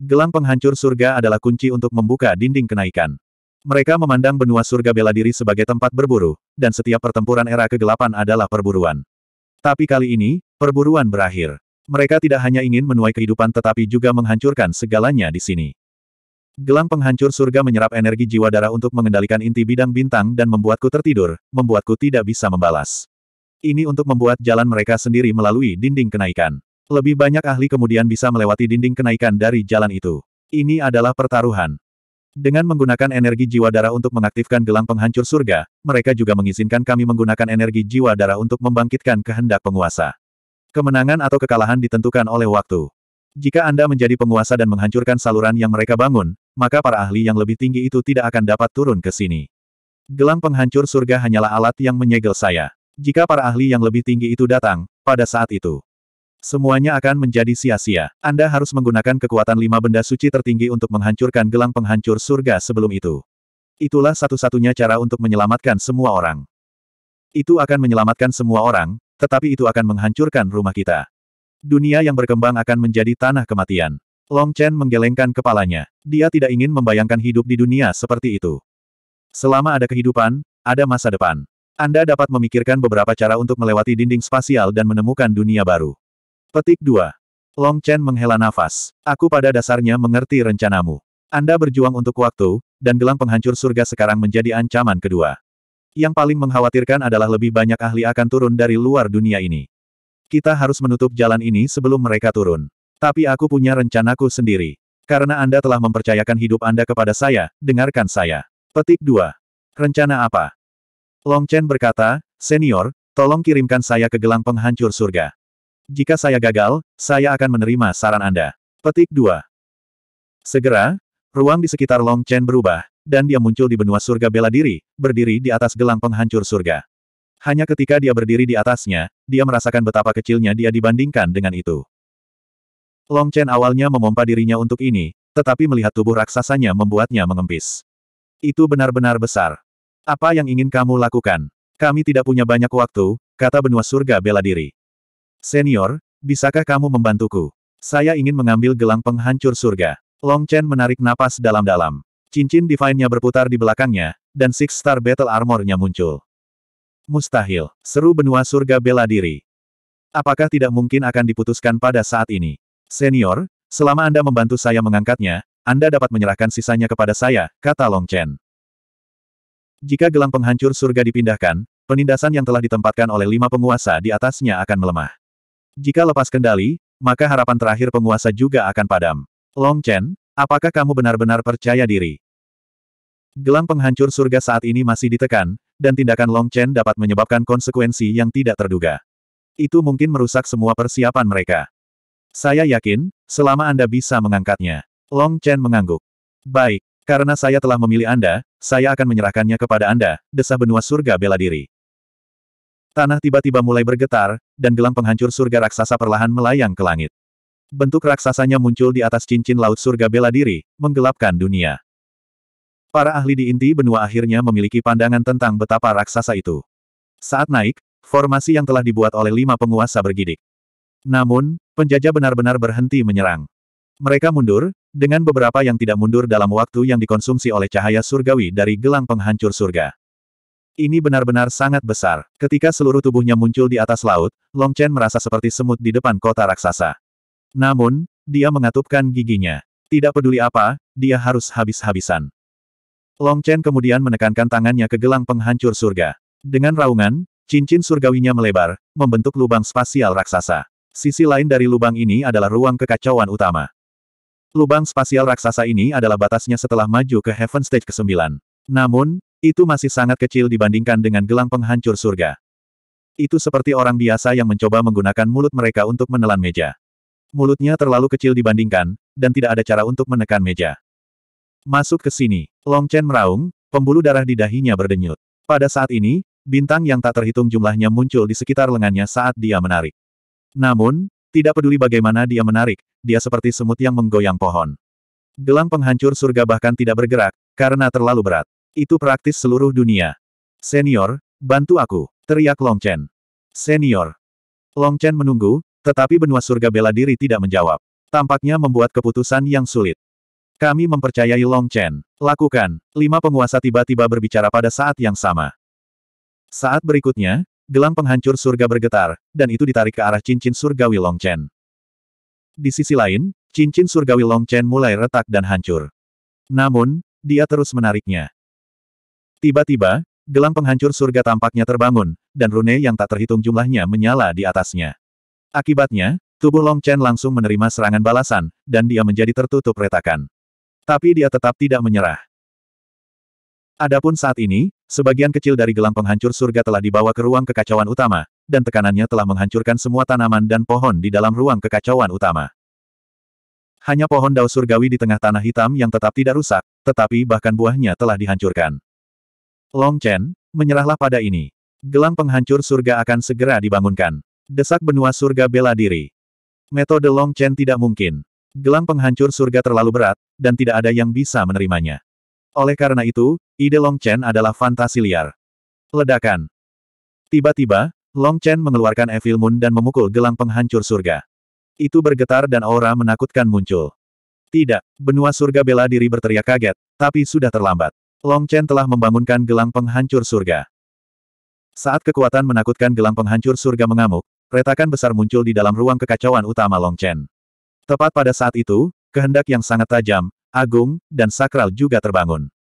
Gelang penghancur surga adalah kunci untuk membuka dinding kenaikan. Mereka memandang benua surga bela diri sebagai tempat berburu, dan setiap pertempuran era kegelapan adalah perburuan. Tapi kali ini, perburuan berakhir. Mereka tidak hanya ingin menuai kehidupan tetapi juga menghancurkan segalanya di sini. Gelang penghancur surga menyerap energi jiwa darah untuk mengendalikan inti bidang bintang dan membuatku tertidur, membuatku tidak bisa membalas. Ini untuk membuat jalan mereka sendiri melalui dinding kenaikan. Lebih banyak ahli kemudian bisa melewati dinding kenaikan dari jalan itu. Ini adalah pertaruhan. Dengan menggunakan energi jiwa darah untuk mengaktifkan gelang penghancur surga, mereka juga mengizinkan kami menggunakan energi jiwa darah untuk membangkitkan kehendak penguasa. Kemenangan atau kekalahan ditentukan oleh waktu. Jika Anda menjadi penguasa dan menghancurkan saluran yang mereka bangun, maka para ahli yang lebih tinggi itu tidak akan dapat turun ke sini. Gelang penghancur surga hanyalah alat yang menyegel saya. Jika para ahli yang lebih tinggi itu datang, pada saat itu, Semuanya akan menjadi sia-sia. Anda harus menggunakan kekuatan lima benda suci tertinggi untuk menghancurkan gelang penghancur surga sebelum itu. Itulah satu-satunya cara untuk menyelamatkan semua orang. Itu akan menyelamatkan semua orang, tetapi itu akan menghancurkan rumah kita. Dunia yang berkembang akan menjadi tanah kematian. Long Chen menggelengkan kepalanya. Dia tidak ingin membayangkan hidup di dunia seperti itu. Selama ada kehidupan, ada masa depan. Anda dapat memikirkan beberapa cara untuk melewati dinding spasial dan menemukan dunia baru. Petik 2. Long Chen menghela nafas. Aku pada dasarnya mengerti rencanamu. Anda berjuang untuk waktu, dan gelang penghancur surga sekarang menjadi ancaman kedua. Yang paling mengkhawatirkan adalah lebih banyak ahli akan turun dari luar dunia ini. Kita harus menutup jalan ini sebelum mereka turun. Tapi aku punya rencanaku sendiri. Karena Anda telah mempercayakan hidup Anda kepada saya, dengarkan saya. Petik 2. Rencana apa? Long Chen berkata, Senior, tolong kirimkan saya ke gelang penghancur surga. Jika saya gagal, saya akan menerima saran Anda. Petik 2. Segera, ruang di sekitar Long Chen berubah, dan dia muncul di benua surga bela diri, berdiri di atas gelang penghancur surga. Hanya ketika dia berdiri di atasnya, dia merasakan betapa kecilnya dia dibandingkan dengan itu. Long Chen awalnya memompa dirinya untuk ini, tetapi melihat tubuh raksasanya membuatnya mengempis. Itu benar-benar besar. Apa yang ingin kamu lakukan? Kami tidak punya banyak waktu, kata benua surga bela diri. Senior, bisakah kamu membantuku? Saya ingin mengambil gelang penghancur surga. Long Chen menarik napas dalam-dalam. Cincin divine-nya berputar di belakangnya, dan Six Star Battle Armor-nya muncul. Mustahil, seru benua surga bela diri. Apakah tidak mungkin akan diputuskan pada saat ini? Senior, selama Anda membantu saya mengangkatnya, Anda dapat menyerahkan sisanya kepada saya, kata Long Chen. Jika gelang penghancur surga dipindahkan, penindasan yang telah ditempatkan oleh lima penguasa di atasnya akan melemah. Jika lepas kendali, maka harapan terakhir penguasa juga akan padam. Long Chen, apakah kamu benar-benar percaya diri? Gelang penghancur surga saat ini masih ditekan, dan tindakan Long Chen dapat menyebabkan konsekuensi yang tidak terduga. Itu mungkin merusak semua persiapan mereka. Saya yakin, selama Anda bisa mengangkatnya. Long Chen mengangguk. Baik, karena saya telah memilih Anda, saya akan menyerahkannya kepada Anda, Desa benua surga bela diri. Tanah tiba-tiba mulai bergetar, dan gelang penghancur surga raksasa perlahan melayang ke langit. Bentuk raksasanya muncul di atas cincin laut surga bela diri, menggelapkan dunia. Para ahli di inti benua akhirnya memiliki pandangan tentang betapa raksasa itu. Saat naik, formasi yang telah dibuat oleh lima penguasa bergidik. Namun, penjajah benar-benar berhenti menyerang. Mereka mundur, dengan beberapa yang tidak mundur dalam waktu yang dikonsumsi oleh cahaya surgawi dari gelang penghancur surga. Ini benar-benar sangat besar. Ketika seluruh tubuhnya muncul di atas laut, Long Chen merasa seperti semut di depan kota raksasa. Namun, dia mengatupkan giginya. Tidak peduli apa, dia harus habis-habisan. Long Chen kemudian menekankan tangannya ke gelang penghancur surga. Dengan raungan, cincin surgawinya melebar, membentuk lubang spasial raksasa. Sisi lain dari lubang ini adalah ruang kekacauan utama. Lubang spasial raksasa ini adalah batasnya setelah maju ke Heaven Stage ke-9. Namun, itu masih sangat kecil dibandingkan dengan gelang penghancur surga. Itu seperti orang biasa yang mencoba menggunakan mulut mereka untuk menelan meja. Mulutnya terlalu kecil dibandingkan, dan tidak ada cara untuk menekan meja. Masuk ke sini. Long Chen meraung, pembuluh darah di dahinya berdenyut. Pada saat ini, bintang yang tak terhitung jumlahnya muncul di sekitar lengannya saat dia menarik. Namun, tidak peduli bagaimana dia menarik, dia seperti semut yang menggoyang pohon. Gelang penghancur surga bahkan tidak bergerak, karena terlalu berat. Itu praktis seluruh dunia. Senior, bantu aku, teriak Long Chen. Senior. Long Chen menunggu, tetapi benua surga bela diri tidak menjawab. Tampaknya membuat keputusan yang sulit. Kami mempercayai Long Chen. Lakukan. Lima penguasa tiba-tiba berbicara pada saat yang sama. Saat berikutnya, gelang penghancur surga bergetar, dan itu ditarik ke arah cincin surgawi Long Chen. Di sisi lain, cincin surgawi Long Chen mulai retak dan hancur. Namun, dia terus menariknya. Tiba-tiba, gelang penghancur surga tampaknya terbangun, dan rune yang tak terhitung jumlahnya menyala di atasnya. Akibatnya, tubuh Long Chen langsung menerima serangan balasan, dan dia menjadi tertutup retakan. Tapi dia tetap tidak menyerah. Adapun saat ini, sebagian kecil dari gelang penghancur surga telah dibawa ke ruang kekacauan utama, dan tekanannya telah menghancurkan semua tanaman dan pohon di dalam ruang kekacauan utama. Hanya pohon dao surgawi di tengah tanah hitam yang tetap tidak rusak, tetapi bahkan buahnya telah dihancurkan. Long Chen, menyerahlah pada ini. Gelang penghancur surga akan segera dibangunkan. Desak benua surga bela diri. Metode Long Chen tidak mungkin. Gelang penghancur surga terlalu berat, dan tidak ada yang bisa menerimanya. Oleh karena itu, ide Long Chen adalah fantasi liar. Ledakan. Tiba-tiba, Long Chen mengeluarkan Evil Moon dan memukul gelang penghancur surga. Itu bergetar dan aura menakutkan muncul. Tidak, benua surga bela diri berteriak kaget, tapi sudah terlambat. Long Chen telah membangunkan gelang penghancur surga. Saat kekuatan menakutkan gelang penghancur surga mengamuk, retakan besar muncul di dalam ruang kekacauan utama Long Chen. Tepat pada saat itu, kehendak yang sangat tajam, agung, dan sakral juga terbangun.